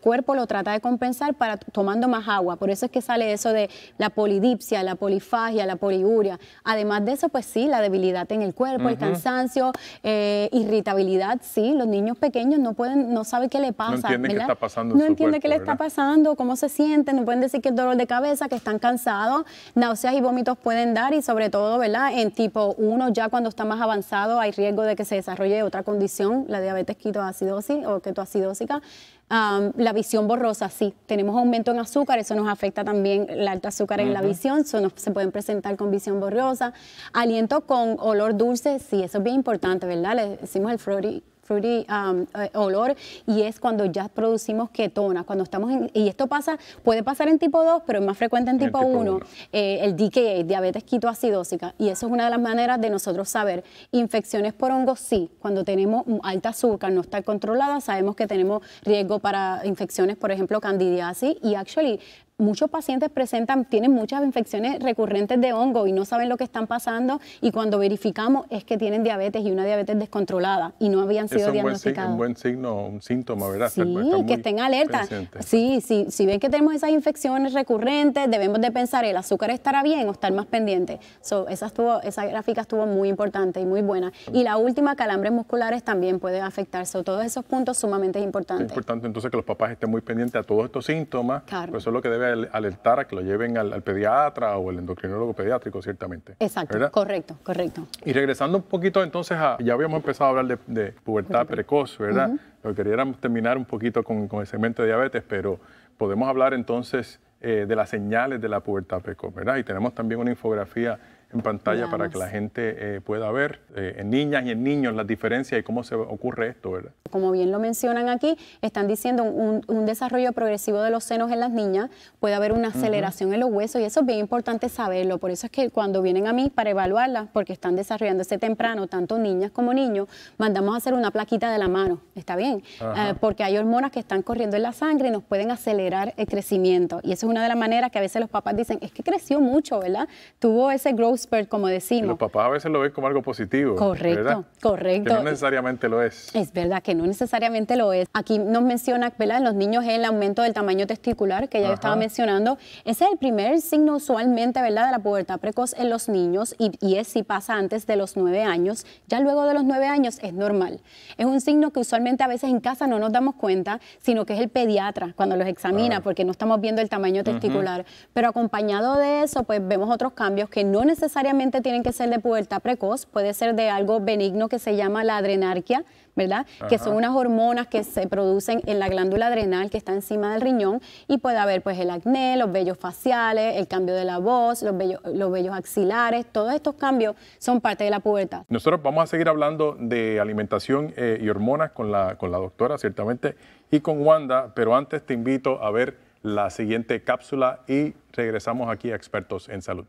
cuerpo lo trata de compensar tomando más agua. Por eso es que sale eso de la polidipsia, la polifagia, la poliuria. Además de eso, pues sí, la debilidad en el cuerpo, el cansancio, eh, irritabilidad, sí, los niños pequeños no pueden, no saben qué le pasa. No entienden qué está pasando. No entiende qué le está pasando, cómo se sienten, no pueden decir que es dolor de cabeza, que están cansados, náuseas y vómitos pueden dar y sobre todo, ¿verdad? en tipo 1, ya cuando está más avanzado, hay riesgo de que se desarrolle otra condición, la diabetes ketoacidosis o ketoacidósica. la visión borrosa, sí, tenemos aumento en azúcar, eso nos afecta también el alto azúcar en la visión, se pueden presentar con visión borrosa. Aliento con olor dulce, sí, eso es bien importante, ¿verdad? Le decimos el flori fruity um, eh, olor y es cuando ya producimos ketona. Cuando estamos y esto pasa, puede pasar en tipo 2, pero es más frecuente en tipo, 1, eh, el DKA, diabetes quitoacidósica. Y eso es una de las maneras de nosotros saber. Infecciones por hongos, sí. Cuando tenemos alta azúcar, no está controlada, sabemos que tenemos riesgo para infecciones, por ejemplo, candidiasis. Y actually, muchos pacientes presentan, tienen muchas infecciones recurrentes de hongo y no saben lo que están pasando y cuando verificamos es que tienen diabetes y una diabetes descontrolada y no habían sido diagnosticados. Eso un buen signo, un síntoma, ¿verdad? Sí, que estén alerta. Sí, sí, si ven que tenemos esas infecciones recurrentes, debemos de pensar, ¿el azúcar estará bien o estar más pendiente? esa, estuvo, esa gráfica estuvo muy importante y muy buena. Y la última, calambres musculares también pueden afectarse. todos esos puntos sumamente importantes. Es importante entonces que los papás estén muy pendientes a todos estos síntomas. Claro. Pues eso es lo que debe al alertar a que lo lleven al, pediatra o al endocrinólogo pediátrico, ciertamente. Exacto, correcto, correcto. Y regresando un poquito entonces a, ya habíamos empezado a hablar de, pubertad precoz, ¿verdad? Lo queríamos terminar un poquito con, el segmento de diabetes, pero podemos hablar entonces eh, de las señales de la pubertad precoz, ¿verdad? Y tenemos también una infografía en pantalla para que la gente eh, pueda ver eh, en niñas y en niños las diferencias y cómo se ocurre esto, ¿verdad? Como bien lo mencionan aquí, están diciendo un, desarrollo progresivo de los senos en las niñas, puede haber una aceleración en los huesos y eso es bien importante saberlo. Por eso es que cuando vienen a mí para evaluarla porque están desarrollándose temprano, tanto niñas como niños, mandamos a hacer una plaquita de la mano, ¿está bien? Eh, porque hay hormonas que están corriendo en la sangre y nos pueden acelerar el crecimiento. Y eso es una de las maneras que a veces los papás dicen, es que creció mucho, ¿verdad? Tuvo ese growth como decimos. Los papás a veces lo ven como algo positivo. Correcto, correcto. Que no necesariamente lo es. Es verdad que no necesariamente lo es. Aquí nos menciona, ¿verdad? En los niños el aumento del tamaño testicular, que ya estaba mencionando. Ese es el primer signo usualmente, ¿verdad?, de la pubertad precoz en los niños y, es si pasa antes de los nueve años. Ya luego de los nueve años es normal. Es un signo que usualmente a veces en casa no nos damos cuenta, sino que es el pediatra cuando los examina, porque no estamos viendo el tamaño testicular. Pero acompañado de eso, pues vemos otros cambios que no necesariamente necesariamente tienen que ser de pubertad precoz, puede ser de algo benigno que se llama la adrenarquia, ¿verdad? Que son unas hormonas que se producen en la glándula adrenal que está encima del riñón y puede haber pues el acné, los vellos faciales, el cambio de la voz, los vellos, los axilares, todos estos cambios son parte de la pubertad. Nosotros vamos a seguir hablando de alimentación eh, y hormonas con la, con la doctora, ciertamente, y con Wanda, pero antes te invito a ver la siguiente cápsula y regresamos aquí a Expertos en Salud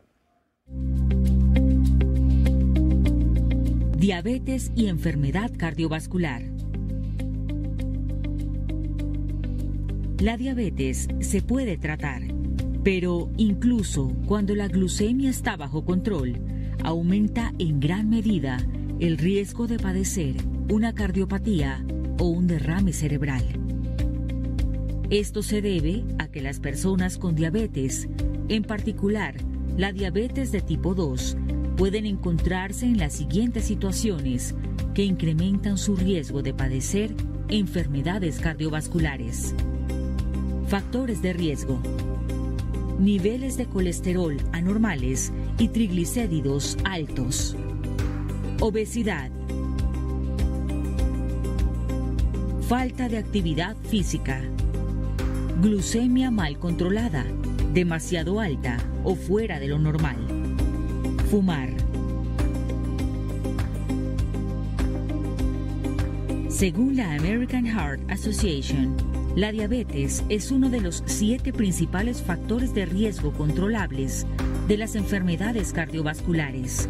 diabetes y enfermedad cardiovascular. La diabetes se puede tratar, pero incluso cuando la glucemia está bajo control, aumenta en gran medida el riesgo de padecer una cardiopatía o un derrame cerebral. Esto se debe a que las personas con diabetes, en particular la diabetes de tipo 2, pueden encontrarse en las siguientes situaciones que incrementan su riesgo de padecer enfermedades cardiovasculares. Factores de riesgo. Niveles de colesterol anormales y triglicéridos altos. Obesidad. Falta de actividad física. Glucemia mal controlada, demasiado alta o fuera de lo normal Fumar. Según la American Heart Association, la diabetes es uno de los siete principales factores de riesgo controlables de las enfermedades cardiovasculares.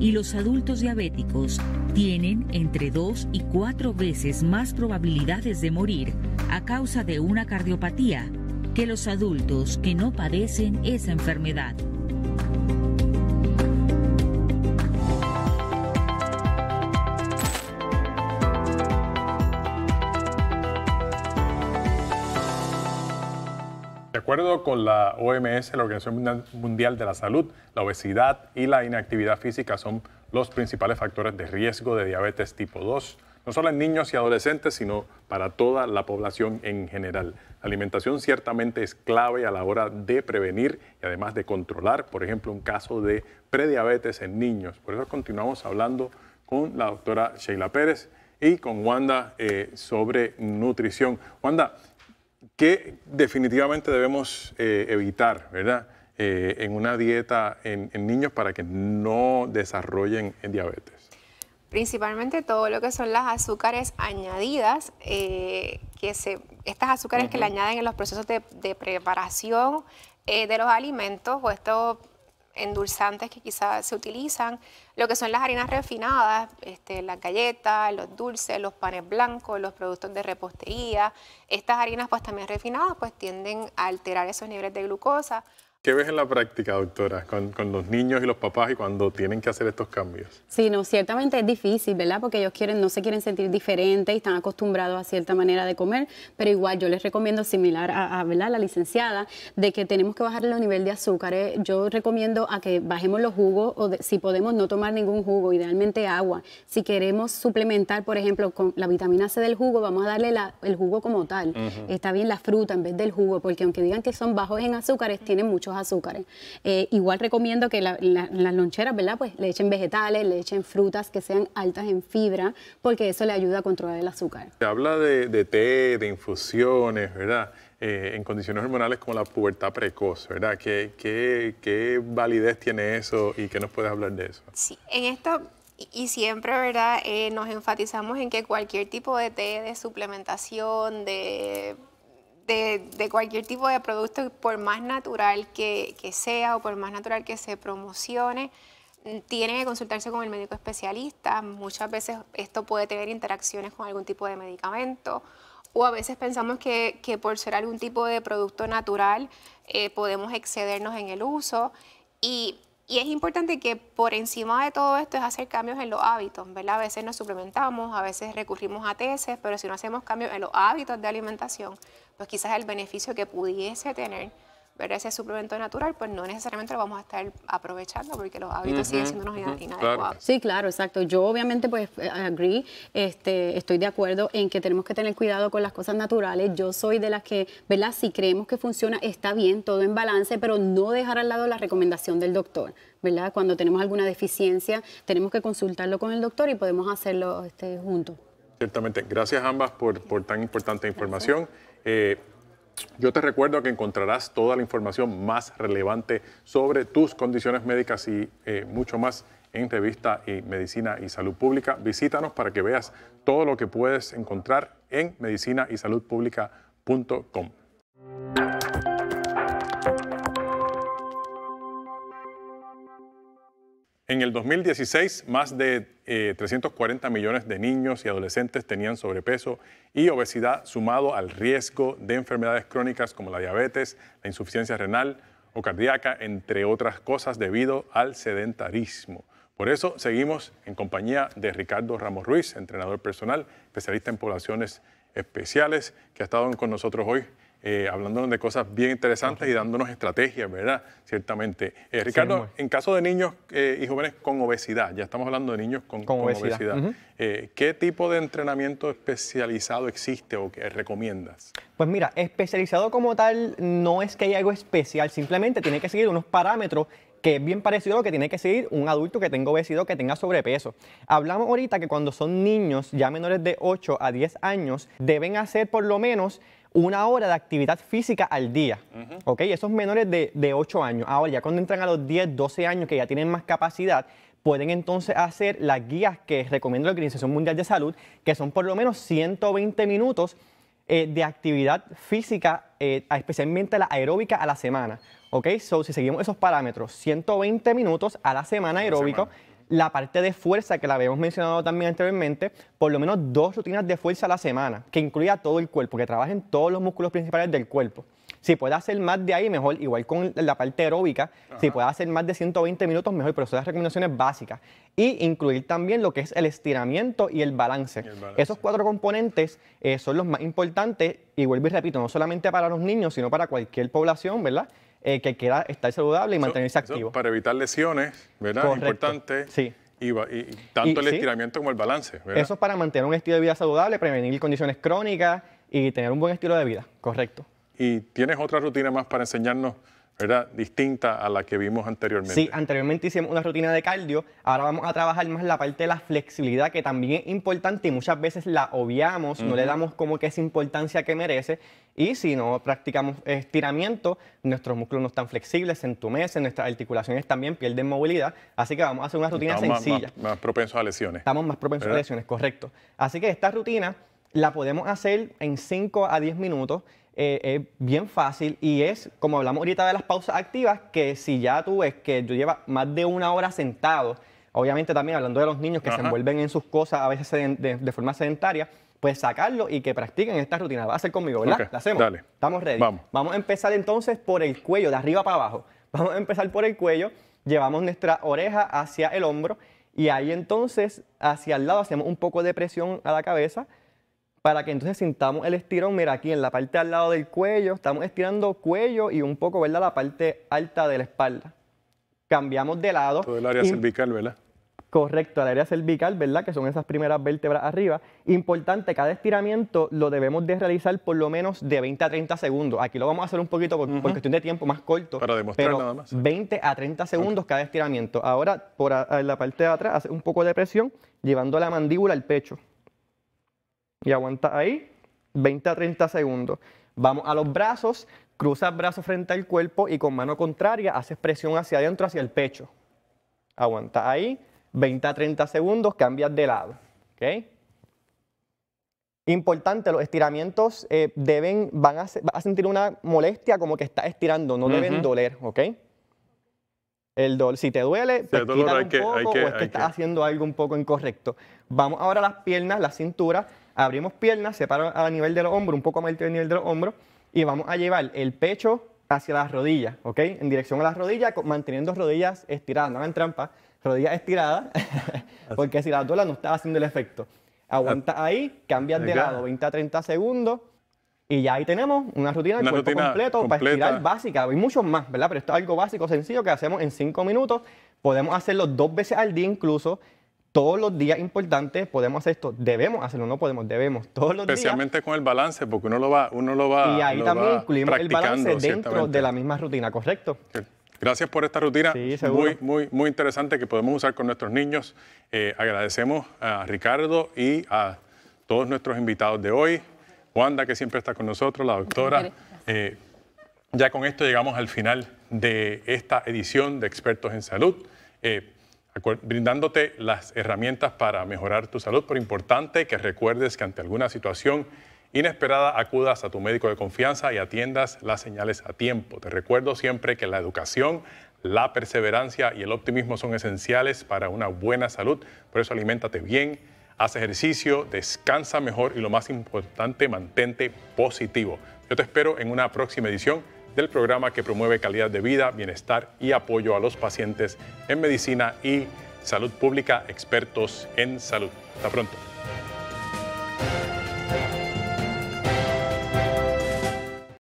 Y los adultos diabéticos tienen entre dos y cuatro veces más probabilidades de morir a causa de una cardiopatía que los adultos que no padecen esa enfermedad. con la OMS, la Organización Mundial de la Salud, la obesidad y la inactividad física son los principales factores de riesgo de diabetes tipo 2, no solo en niños y adolescentes, sino para toda la población en general. La alimentación ciertamente es clave a la hora de prevenir y además de controlar, por ejemplo, un caso de prediabetes en niños. Por eso continuamos hablando con la doctora Sheila Pérez y con Wanda eh, sobre nutrición. Wanda, ¿Qué definitivamente debemos eh, evitar, ¿verdad? Eh, en una dieta en, niños para que no desarrollen diabetes. Principalmente todo lo que son las azúcares añadidas, eh, que se, estas azúcares que le añaden en los procesos de, preparación de los alimentos o estos endulzantes que quizás se utilizan, lo que son las harinas refinadas, este, las galletas, los dulces, los panes blancos, los productos de repostería. Estas harinas pues también refinadas pues tienden a alterar esos niveles de glucosa, ¿Qué ves en la práctica, doctora, con, los niños y los papás y cuando tienen que hacer estos cambios? Sí, no, ciertamente es difícil, ¿verdad? Porque ellos quieren, no se quieren sentir diferentes y están acostumbrados a cierta manera de comer, pero igual yo les recomiendo, similar a, la licenciada, de que tenemos que bajar el nivel de azúcares. Yo recomiendo a que bajemos los jugos o si podemos no tomar ningún jugo, idealmente agua. Si queremos suplementar, por ejemplo, con la vitamina C del jugo, vamos a darle el jugo como tal. Está bien la fruta en vez del jugo, porque aunque digan que son bajos en azúcares, tienen mucho azúcares. Eh, igual recomiendo que la, las loncheras, ¿verdad? Pues le echen vegetales, le echen frutas que sean altas en fibra, porque eso le ayuda a controlar el azúcar. Se habla de, té, de infusiones, ¿verdad? Eh, en condiciones hormonales como la pubertad precoz, ¿verdad? ¿Qué, ¿Qué, qué, validez tiene eso y qué nos puedes hablar de eso? Sí, en esto y siempre, ¿verdad? Eh, nos enfatizamos en que cualquier tipo de té, de suplementación, de de, cualquier tipo de producto, por más natural que, sea o por más natural que se promocione, mm, tiene que consultarse con el médico especialista. Muchas veces esto puede tener interacciones con algún tipo de medicamento o a veces pensamos que, por ser algún tipo de producto natural eh, podemos excedernos en el uso y es importante que por encima de todo esto es hacer cambios en los hábitos, ¿verdad? A veces nos suplementamos, a veces recurrimos a tesis, pero si no hacemos cambios en los hábitos de alimentación, pues quizás el beneficio que pudiese tener ver ese suplemento natural, pues no necesariamente lo vamos a estar aprovechando porque los hábitos siguen siendo unos inadecuados. Sí, claro, exacto. Yo obviamente pues eh, agree, este, estoy de acuerdo en que tenemos que tener cuidado con las cosas naturales. Yo soy de las que, ¿verdad? Si creemos que funciona, está bien, todo en balance, pero no dejar al lado la recomendación del doctor. ¿Verdad? Cuando tenemos alguna deficiencia, tenemos que consultarlo con el doctor y podemos hacerlo este, juntos. Ciertamente. Gracias ambas por, tan importante información. Eh, yo te recuerdo que encontrarás toda la información más relevante sobre tus condiciones médicas y eh, mucho más en Revista y Medicina y Salud Pública. Visítanos para que veas todo lo que puedes encontrar en medicina y salud pública.com. En el 2016, más de 340 eh, millones de niños y adolescentes tenían sobrepeso y obesidad sumado al riesgo de enfermedades crónicas como la diabetes, la insuficiencia renal o cardíaca, entre otras cosas, debido al sedentarismo. Por eso seguimos en compañía de Ricardo Ramos Ruiz, entrenador personal, especialista en poblaciones especiales, que ha estado con nosotros hoy eh, hablándonos de cosas bien interesantes y dándonos estrategias, ¿verdad? Ciertamente. Eh, Ricardo, en caso de niños eh, y jóvenes con obesidad, ya estamos hablando de niños con, obesidad, ¿qué tipo de entrenamiento especializado existe o que recomiendas? Pues mira, especializado como tal no es que haya algo especial, simplemente tiene que seguir unos parámetros que es bien parecido a lo que tiene que seguir un adulto que tenga obesidad o que tenga sobrepeso. Hablamos ahorita que cuando son niños ya menores de 8 a 10 años deben hacer por lo menos una hora de actividad física al día. Esos menores de, 8 años. Ahora, ya cuando entran a los 10, 12 años, que ya tienen más capacidad, pueden entonces hacer las guías que recomienda la Organización Mundial de Salud, que son por lo menos 120 minutos eh, de actividad física, eh, especialmente la aeróbica a la semana. ¿Ok? So, si seguimos esos parámetros, 120 minutos a la semana aeróbico la parte de fuerza que la habíamos mencionado también anteriormente, por lo menos dos rutinas de fuerza a la semana, que incluya todo el cuerpo, que trabajen todos los músculos principales del cuerpo. Si puede hacer más de ahí, mejor. Igual con la parte aeróbica, si puede hacer más de 120 minutos, mejor. Pero son las recomendaciones básicas. Y incluir también lo que es el estiramiento y el balance. Esos cuatro componentes eh, son los más importantes. Y vuelvo y repito, no solamente para los niños, sino para cualquier población, ¿verdad? Eh, que quiera estar saludable y mantenerse activo. para evitar lesiones, ¿verdad? Es Importante. Sí. Y, tanto el estiramiento como el balance. ¿verdad? Eso es para mantener un estilo de vida saludable, prevenir condiciones crónicas y tener un buen estilo de vida, correcto. ¿Y tienes otra rutina más para enseñarnos ¿verdad? Distinta a la que vimos anteriormente. Sí, anteriormente hicimos una rutina de cardio, ahora vamos a trabajar más la parte de la flexibilidad, que también es importante y muchas veces la obviamos, no le damos como que esa importancia que merece. Y si no practicamos estiramiento, nuestros músculos no están flexibles, se entumecen, nuestras articulaciones también pierden movilidad. Así que vamos a hacer una rutina sencilla. Más, más, propensos a lesiones. Estamos más propensos a lesiones, correcto. Así que esta rutina la podemos hacer en 5 a 10 minutos eh, es bien fácil y es, como hablamos ahorita de las pausas activas, que si ya tú ves que yo lleva más de una hora sentado, obviamente también hablando de los niños que se envuelven en sus cosas a veces de, forma sedentaria, pues sacarlo y que practiquen esta rutina. Va a hacer conmigo, ¿verdad? hacemos. Estamos ready. Vamos. Vamos a empezar entonces por el cuello, de arriba para abajo. Vamos a empezar por el cuello. Llevamos nuestra oreja hacia el hombro y ahí entonces hacia el lado hacemos un poco de presión a la cabeza para que entonces sintamos el estirón, mira aquí en la parte al lado del cuello, estamos estirando cuello y un poco, ¿verdad? La parte alta de la espalda. Cambiamos de lado. Todo el área cervical, ¿verdad? Correcto, el área cervical, ¿verdad? Que son esas primeras vértebras arriba. Importante, cada estiramiento lo debemos de realizar por lo menos de 20 a 30 segundos. Aquí lo vamos a hacer un poquito por, cuestión de tiempo más corto. Para demostrar pero nada más. 20 a 30 segundos cada estiramiento. Ahora, por la parte de atrás, hace un poco de presión, llevando la mandíbula al pecho y aguantas ahí 20 a 30 segundos. Vamos a los brazos, cruzas brazos frente al cuerpo y con mano contraria haces presión hacia adentro, hacia el pecho. Aguanta ahí 20 a 30 segundos, cambias de lado. Importante, los estiramientos eh, deben, van a, sentir una molestia como que estás estirando, no deben doler, ¿ok? El si te duele, te pues quitas un poco o es que estás haciendo algo un poco incorrecto. Vamos ahora a las piernas, la cintura abrimos piernas, separo a nivel del hombro, un poco más del nivel del hombro, y vamos a llevar el pecho hacia las rodillas, ¿ok? En dirección a las rodillas, manteniendo rodillas estiradas, no hagan trampa, rodillas estiradas, porque si la duelas no está haciendo el efecto. Aguanta ah. ahí, cambia de lado 20 a 30 segundos, y ya ahí tenemos una rutina de cuerpo completo completa. para estirar básica. Hay muchos más, ¿verdad? Pero esto es algo básico, sencillo, que hacemos en 5 minutos. Podemos hacerlo dos veces al día incluso todos los días importantes podemos hacer esto, debemos hacerlo, no podemos, debemos todos los Especialmente con el balance, porque uno lo va, uno lo va. Y ahí también incluimos el balance dentro de la misma rutina, correcto. Gracias por esta rutina sí, muy, muy, muy interesante que podemos usar con nuestros niños. Eh, agradecemos a Ricardo y a todos nuestros invitados de hoy. Wanda, que siempre está con nosotros, la doctora. Eh, ya con esto llegamos al final de esta edición de Expertos en Salud. Eh, brindándote las herramientas para mejorar tu salud, Por importante que recuerdes que ante alguna situación inesperada acudas a tu médico de confianza y atiendas las señales a tiempo. Te recuerdo siempre que la educación, la perseverancia y el optimismo son esenciales para una buena salud, por eso aliméntate bien, haz ejercicio, descansa mejor y lo más importante, mantente positivo. Yo te espero en una próxima edición del programa que promueve calidad de vida, bienestar y apoyo a los pacientes en medicina y salud pública, expertos en salud. Hasta pronto.